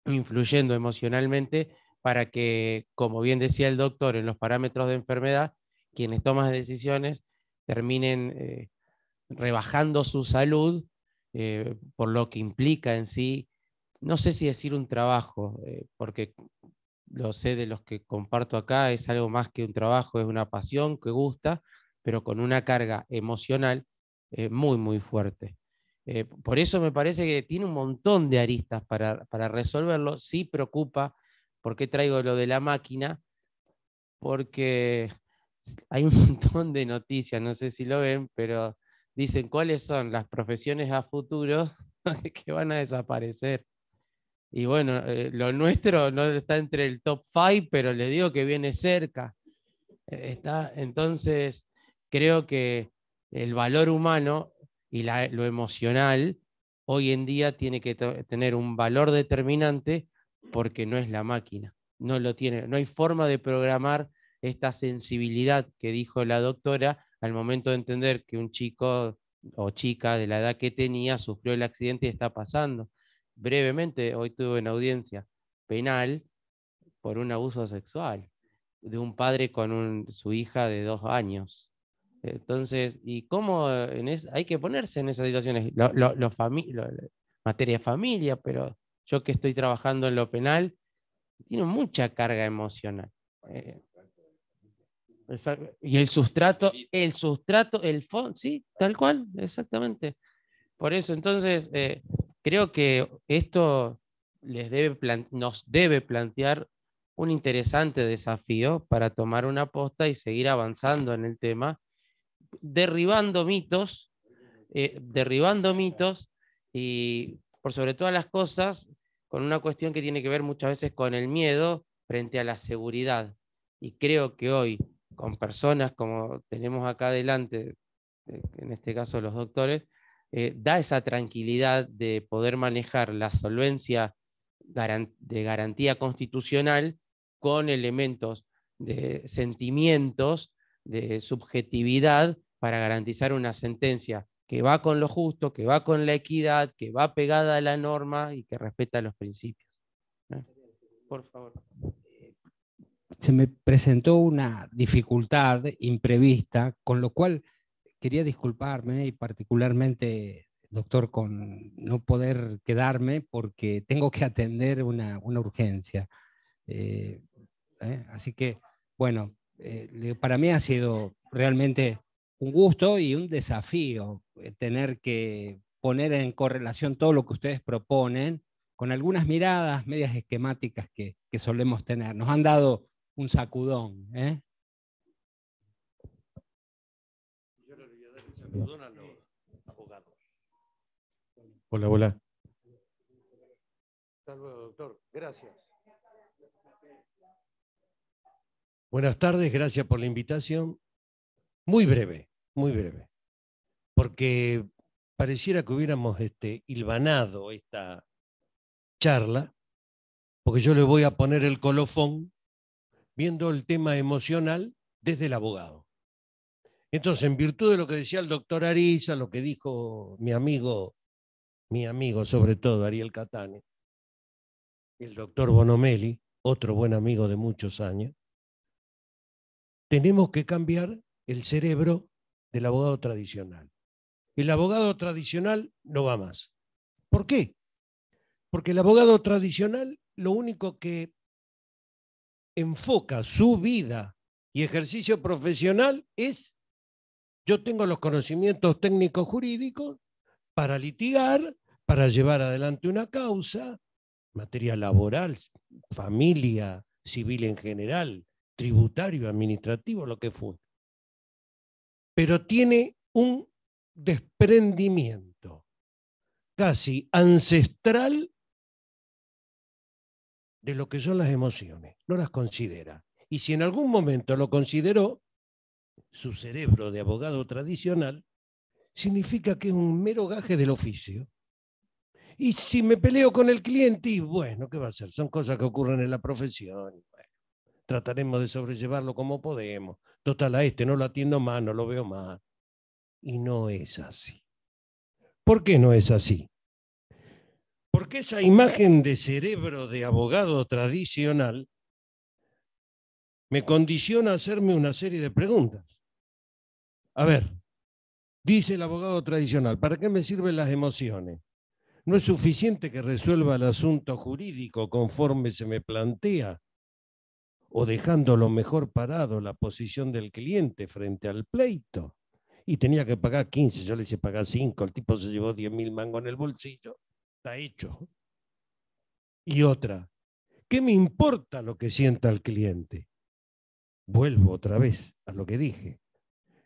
influyendo emocionalmente para que, como bien decía el doctor, en los parámetros de enfermedad, quienes toman decisiones terminen rebajando su salud eh, por lo que implica en sí, no sé si decir un trabajo, eh, porque lo sé de los que comparto acá, es algo más que un trabajo, es una pasión que gusta, pero con una carga emocional eh, muy, muy fuerte. por eso me parece que tiene un montón de aristas para, resolverlo. Sí preocupa porque traigo lo de la máquina, porque hay un montón de noticias, no sé si lo ven, pero dicen cuáles son las profesiones a futuro que van a desaparecer. Y bueno, eh, lo nuestro no está entre el top five, pero les digo que viene cerca. E, está, entonces, creo que el valor humano y lo emocional hoy en día tiene que tener un valor determinante porque no es la máquina, no lo tiene, no hay forma de programar esta sensibilidad que dijo la doctora al momento de entender que un chico o chica de la edad que tenía sufrió el accidente y está pasando. Brevemente, hoy tuve en audiencia penal por un abuso sexual de un padre con su hija de dos años. Entonces, ¿y cómo en hay que ponerse en esas situaciones? materia familia, pero yo que estoy trabajando en lo penal, tiene mucha carga emocional. Eh, y el sustrato, el sustrato, el fondo, sí, tal cual, exactamente. Por eso, entonces, eh, creo que esto les debe nos debe plantear un interesante desafío para tomar una aposta y seguir avanzando en el tema, derribando mitos, eh, derribando mitos y por sobre todas las cosas, con una cuestión que tiene que ver muchas veces con el miedo frente a la seguridad. Y creo que hoy con personas como tenemos acá adelante, eh, en este caso los doctores, eh, da esa tranquilidad de poder manejar la solvencia de garantía constitucional con elementos de sentimientos, de subjetividad, para garantizar una sentencia que va con lo justo, que va con la equidad, que va pegada a la norma y que respeta los principios. Por favor se me presentó una dificultad imprevista, con lo cual quería disculparme y particularmente, doctor, con no poder quedarme porque tengo que atender una, urgencia. Eh, ¿eh? así que, bueno, eh, para mí ha sido realmente un gusto y un desafío tener que poner en correlación todo lo que ustedes proponen con algunas miradas medias esquemáticas que solemos tener. Nos han dado un sacudón. ¿eh? Yo le voy a dar el sacudón a los abogados. Hola, hola. Hasta luego, doctor. Gracias. Buenas tardes, gracias por la invitación. Muy breve, muy breve, porque pareciera que hubiéramos este, hilvanado esta charla, porque yo le voy a poner el colofón viendo el tema emocional desde el abogado. Entonces, en virtud de lo que decía el doctor Ariza, lo que dijo mi amigo, mi amigo sobre todo, Ariel Catane, el doctor Bonomelli, otro buen amigo de muchos años, tenemos que cambiar el cerebro del abogado tradicional. El abogado tradicional no va más. ¿Por qué? Porque el abogado tradicional lo único que enfoca su vida y ejercicio profesional es, yo tengo los conocimientos técnicos jurídicos para litigar, para llevar adelante una causa, materia laboral, familia, civil en general, tributario, administrativo, lo que fue. Pero tiene un desprendimiento casi ancestral de lo que son las emociones, no las considera. Y si en algún momento lo consideró, su cerebro de abogado tradicional significa que es un mero gaje del oficio. Y si me peleo con el cliente, y bueno, ¿qué va a ser? Son cosas que ocurren en la profesión. trataremos de sobrellevarlo como podemos. Total, a este no lo atiendo más, no lo veo más. Y no es así. ¿Por qué no es así? Porque esa imagen de cerebro de abogado tradicional me condiciona a hacerme una serie de preguntas. A ver, dice el abogado tradicional, ¿para qué me sirven las emociones? No es suficiente que resuelva el asunto jurídico conforme se me plantea o dejando lo mejor parado la posición del cliente frente al pleito. Y tenía que pagar 15, yo le hice pagar 5, el tipo se llevó 10.000 mil mangos en el bolsillo está hecho. Y otra, ¿qué me importa lo que sienta el cliente? Vuelvo otra vez a lo que dije.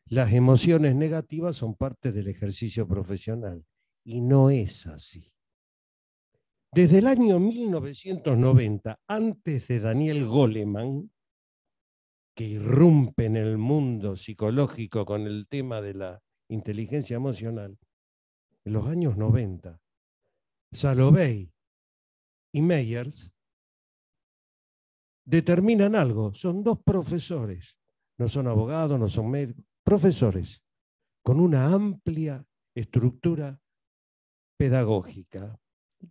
Las emociones negativas son parte del ejercicio profesional y no es así. Desde el año 1990, antes de Daniel Goleman, que irrumpe en el mundo psicológico con el tema de la inteligencia emocional, en los años 90, Salovey y Meyers determinan algo. Son dos profesores, no son abogados, no son médicos, profesores, con una amplia estructura pedagógica.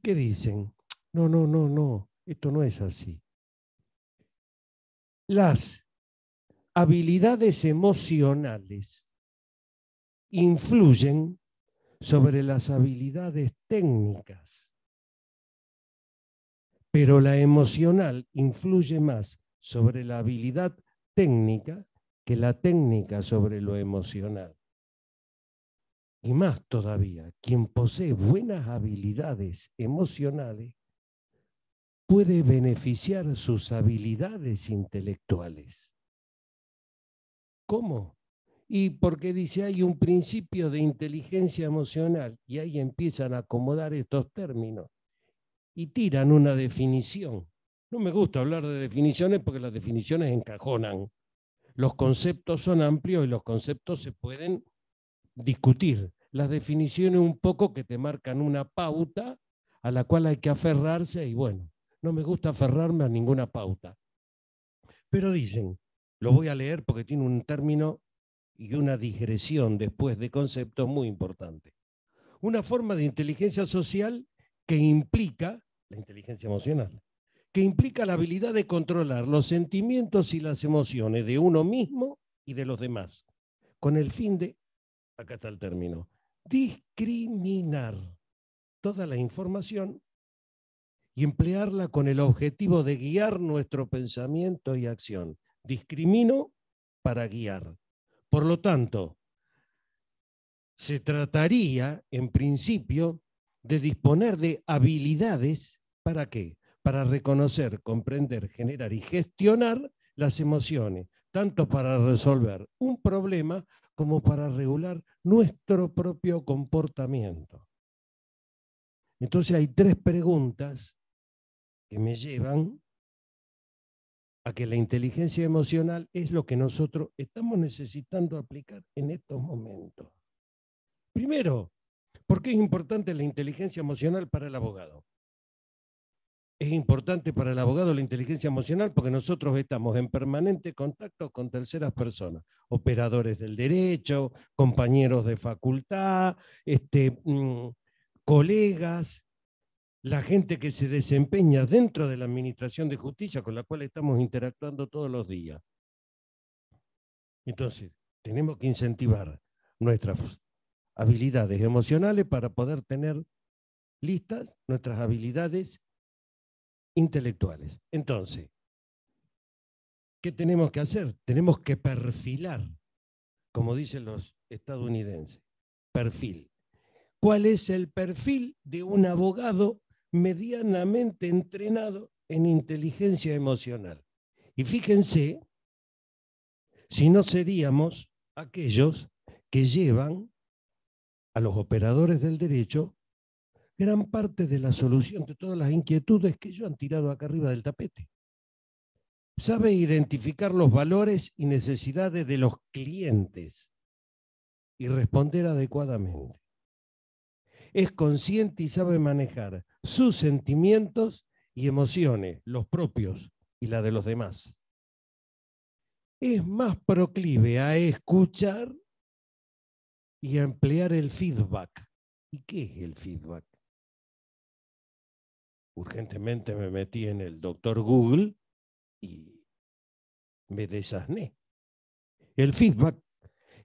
¿Qué dicen? No, no, no, no, esto no es así. Las habilidades emocionales influyen sobre las habilidades técnicas, pero la emocional influye más sobre la habilidad técnica que la técnica sobre lo emocional. Y más todavía, quien posee buenas habilidades emocionales puede beneficiar sus habilidades intelectuales. ¿Cómo? Y porque dice, hay un principio de inteligencia emocional y ahí empiezan a acomodar estos términos y tiran una definición. No me gusta hablar de definiciones porque las definiciones encajonan. Los conceptos son amplios y los conceptos se pueden discutir. Las definiciones un poco que te marcan una pauta a la cual hay que aferrarse y bueno, no me gusta aferrarme a ninguna pauta. Pero dicen, lo voy a leer porque tiene un término y una digresión después de conceptos muy importantes. Una forma de inteligencia social que implica, la inteligencia emocional, que implica la habilidad de controlar los sentimientos y las emociones de uno mismo y de los demás, con el fin de, acá está el término, discriminar toda la información y emplearla con el objetivo de guiar nuestro pensamiento y acción. Discrimino para guiar. Por lo tanto, se trataría, en principio, de disponer de habilidades para qué? Para reconocer, comprender, generar y gestionar las emociones, tanto para resolver un problema como para regular nuestro propio comportamiento. Entonces hay tres preguntas que me llevan a que la inteligencia emocional es lo que nosotros estamos necesitando aplicar en estos momentos. Primero, ¿por qué es importante la inteligencia emocional para el abogado? Es importante para el abogado la inteligencia emocional porque nosotros estamos en permanente contacto con terceras personas, operadores del derecho, compañeros de facultad, este, mm, colegas, la gente que se desempeña dentro de la Administración de Justicia con la cual estamos interactuando todos los días. Entonces, tenemos que incentivar nuestras habilidades emocionales para poder tener listas nuestras habilidades intelectuales. Entonces, ¿qué tenemos que hacer? Tenemos que perfilar, como dicen los estadounidenses, perfil. ¿Cuál es el perfil de un abogado medianamente entrenado en inteligencia emocional. Y fíjense si no seríamos aquellos que llevan a los operadores del derecho gran parte de la solución de todas las inquietudes que ellos han tirado acá arriba del tapete. Sabe identificar los valores y necesidades de los clientes y responder adecuadamente. Es consciente y sabe manejar sus sentimientos y emociones, los propios y la de los demás. Es más proclive a escuchar y a emplear el feedback. ¿Y qué es el feedback? Urgentemente me metí en el doctor Google y me desasné. El feedback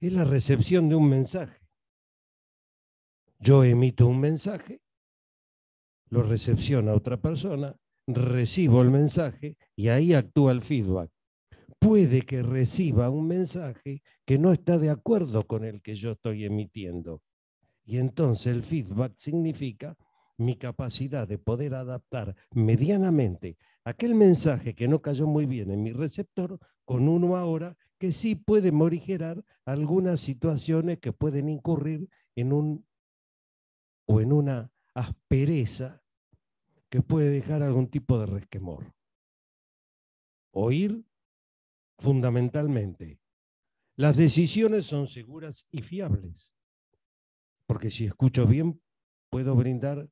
es la recepción de un mensaje. Yo emito un mensaje lo recepciona otra persona, recibo el mensaje y ahí actúa el feedback. Puede que reciba un mensaje que no está de acuerdo con el que yo estoy emitiendo. Y entonces el feedback significa mi capacidad de poder adaptar medianamente aquel mensaje que no cayó muy bien en mi receptor con uno ahora que sí puede morigerar algunas situaciones que pueden incurrir en un o en una aspereza que puede dejar algún tipo de resquemor. Oír fundamentalmente. Las decisiones son seguras y fiables, porque si escucho bien, puedo brindar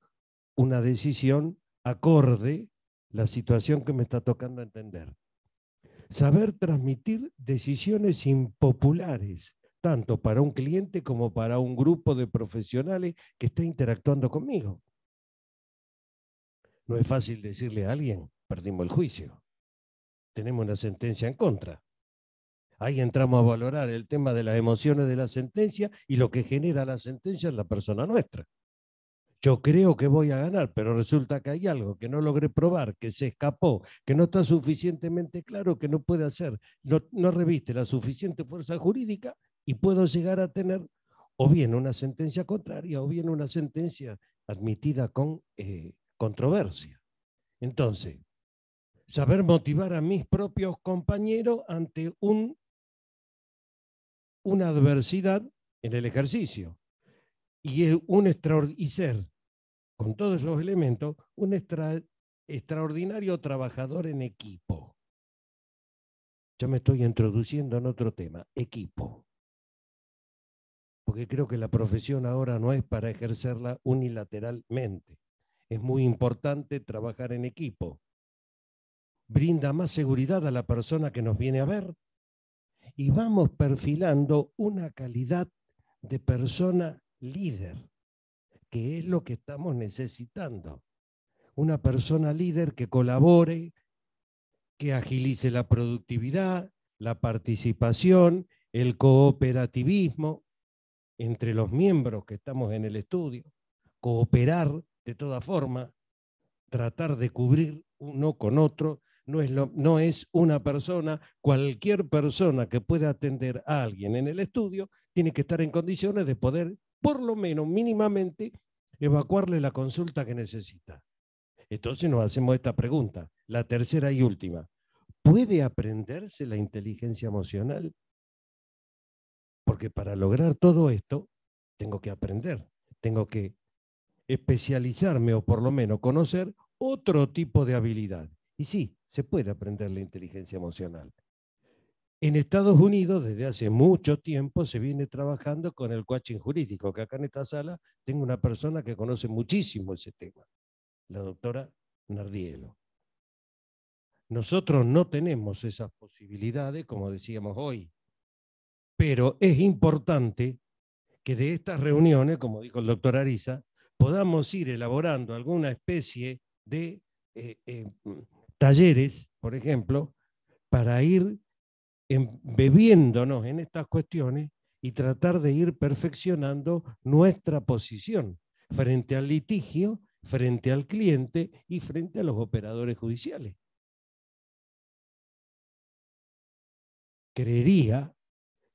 una decisión acorde la situación que me está tocando entender. Saber transmitir decisiones impopulares tanto para un cliente como para un grupo de profesionales que está interactuando conmigo. No es fácil decirle a alguien, perdimos el juicio, tenemos una sentencia en contra. Ahí entramos a valorar el tema de las emociones de la sentencia y lo que genera la sentencia es la persona nuestra. Yo creo que voy a ganar, pero resulta que hay algo que no logré probar, que se escapó, que no está suficientemente claro, que no puede hacer, no reviste la suficiente fuerza jurídica y puedo llegar a tener o bien una sentencia contraria o bien una sentencia admitida con eh, controversia. Entonces, saber motivar a mis propios compañeros ante un, una adversidad en el ejercicio y, un ser, con todos esos elementos, un extraordinario trabajador en equipo. Ya me estoy introduciendo en otro tema, equipo porque creo que la profesión ahora no es para ejercerla unilateralmente. Es muy importante trabajar en equipo. Brinda más seguridad a la persona que nos viene a ver y vamos perfilando una calidad de persona líder, que es lo que estamos necesitando. Una persona líder que colabore, que agilice la productividad, la participación, el cooperativismo, entre los miembros que estamos en el estudio, cooperar de toda forma, tratar de cubrir uno con otro, no es, no es una persona, cualquier persona que pueda atender a alguien en el estudio tiene que estar en condiciones de poder, por lo menos mínimamente, evacuarle la consulta que necesita. Entonces nos hacemos esta pregunta, la tercera y última. ¿Puede aprenderse la inteligencia emocional? Porque para lograr todo esto, tengo que aprender, tengo que especializarme o por lo menos conocer otro tipo de habilidad. Y sí, se puede aprender la inteligencia emocional. En Estados Unidos, desde hace mucho tiempo, se viene trabajando con el coaching jurídico, que acá en esta sala tengo una persona que conoce muchísimo ese tema, la doctora Nardielo. Nosotros no tenemos esas posibilidades, como decíamos hoy, pero es importante que de estas reuniones, como dijo el doctor Ariza, podamos ir elaborando alguna especie de eh, eh, talleres, por ejemplo, para ir bebiéndonos en estas cuestiones y tratar de ir perfeccionando nuestra posición frente al litigio, frente al cliente y frente a los operadores judiciales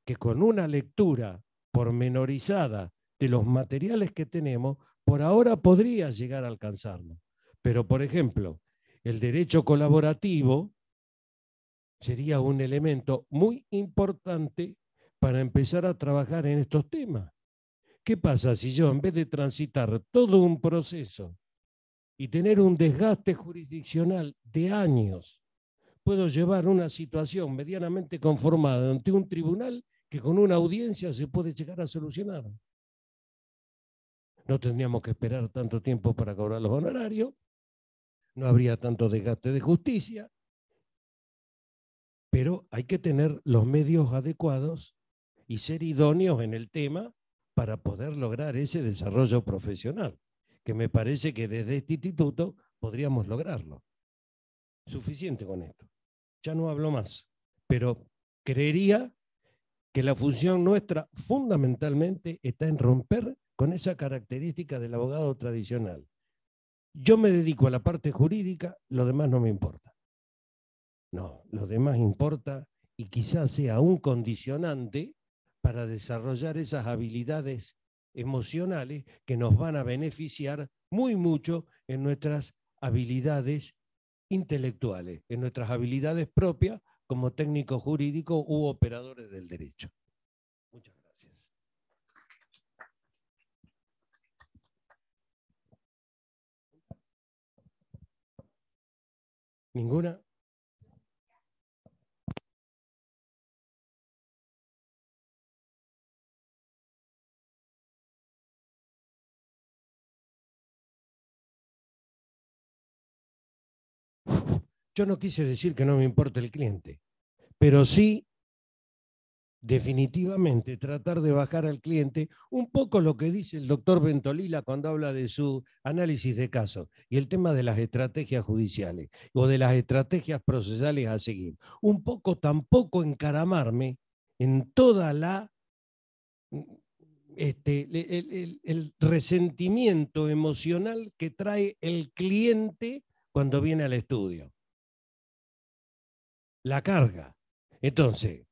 que con una lectura pormenorizada de los materiales que tenemos, por ahora podría llegar a alcanzarlo. Pero, por ejemplo, el derecho colaborativo sería un elemento muy importante para empezar a trabajar en estos temas. ¿Qué pasa si yo, en vez de transitar todo un proceso y tener un desgaste jurisdiccional de años, puedo llevar una situación medianamente conformada ante un tribunal que con una audiencia se puede llegar a solucionar. No tendríamos que esperar tanto tiempo para cobrar los honorarios, no habría tanto desgaste de justicia, pero hay que tener los medios adecuados y ser idóneos en el tema para poder lograr ese desarrollo profesional, que me parece que desde este instituto podríamos lograrlo. Suficiente con esto. Ya no hablo más, pero creería que la función nuestra fundamentalmente está en romper con esa característica del abogado tradicional. Yo me dedico a la parte jurídica, lo demás no me importa. No, lo demás importa y quizás sea un condicionante para desarrollar esas habilidades emocionales que nos van a beneficiar muy mucho en nuestras habilidades intelectuales, en nuestras habilidades propias como técnico jurídico u operadores del derecho. Muchas gracias. ¿Ninguna? Yo no quise decir que no me importa el cliente, pero sí definitivamente tratar de bajar al cliente un poco lo que dice el doctor Ventolila cuando habla de su análisis de casos y el tema de las estrategias judiciales o de las estrategias procesales a seguir. Un poco tampoco encaramarme en toda la este, el resentimiento emocional que trae el cliente cuando viene al estudio la carga. Entonces,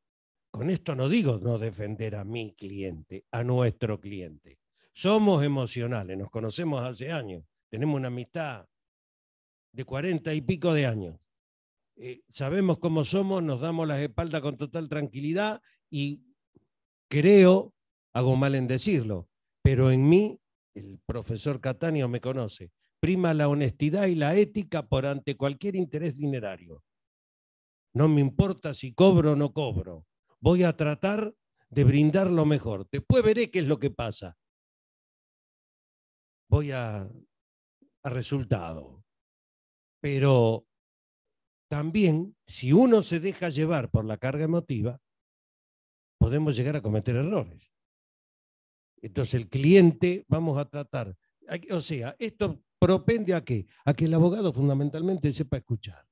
con esto no digo no defender a mi cliente, a nuestro cliente. Somos emocionales, nos conocemos hace años, tenemos una amistad de cuarenta y pico de años. Eh, sabemos cómo somos, nos damos las espaldas con total tranquilidad y creo, hago mal en decirlo, pero en mí el profesor Catania me conoce. Prima la honestidad y la ética por ante cualquier interés dinerario. No me importa si cobro o no cobro. Voy a tratar de brindar lo mejor. Después veré qué es lo que pasa. Voy a, a resultado. Pero también, si uno se deja llevar por la carga emotiva, podemos llegar a cometer errores. Entonces el cliente vamos a tratar. O sea, esto propende a qué? A que el abogado fundamentalmente sepa escuchar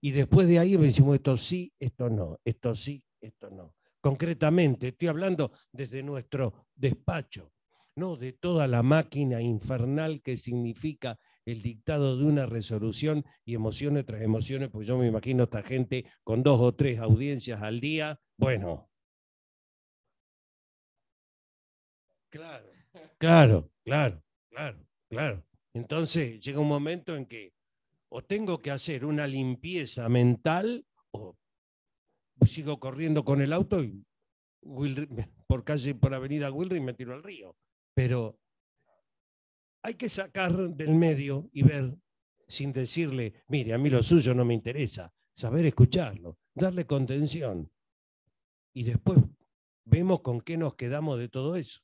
y después de ahí decimos esto sí, esto no, esto sí, esto no. Concretamente, estoy hablando desde nuestro despacho, no de toda la máquina infernal que significa el dictado de una resolución y emociones tras emociones, pues yo me imagino esta gente con dos o tres audiencias al día. Bueno. Claro, claro, claro, claro, claro. Entonces llega un momento en que o tengo que hacer una limpieza mental o sigo corriendo con el auto y por calle, por avenida Wilry me tiro al río. Pero hay que sacar del medio y ver, sin decirle, mire, a mí lo suyo no me interesa, saber escucharlo, darle contención. Y después vemos con qué nos quedamos de todo eso.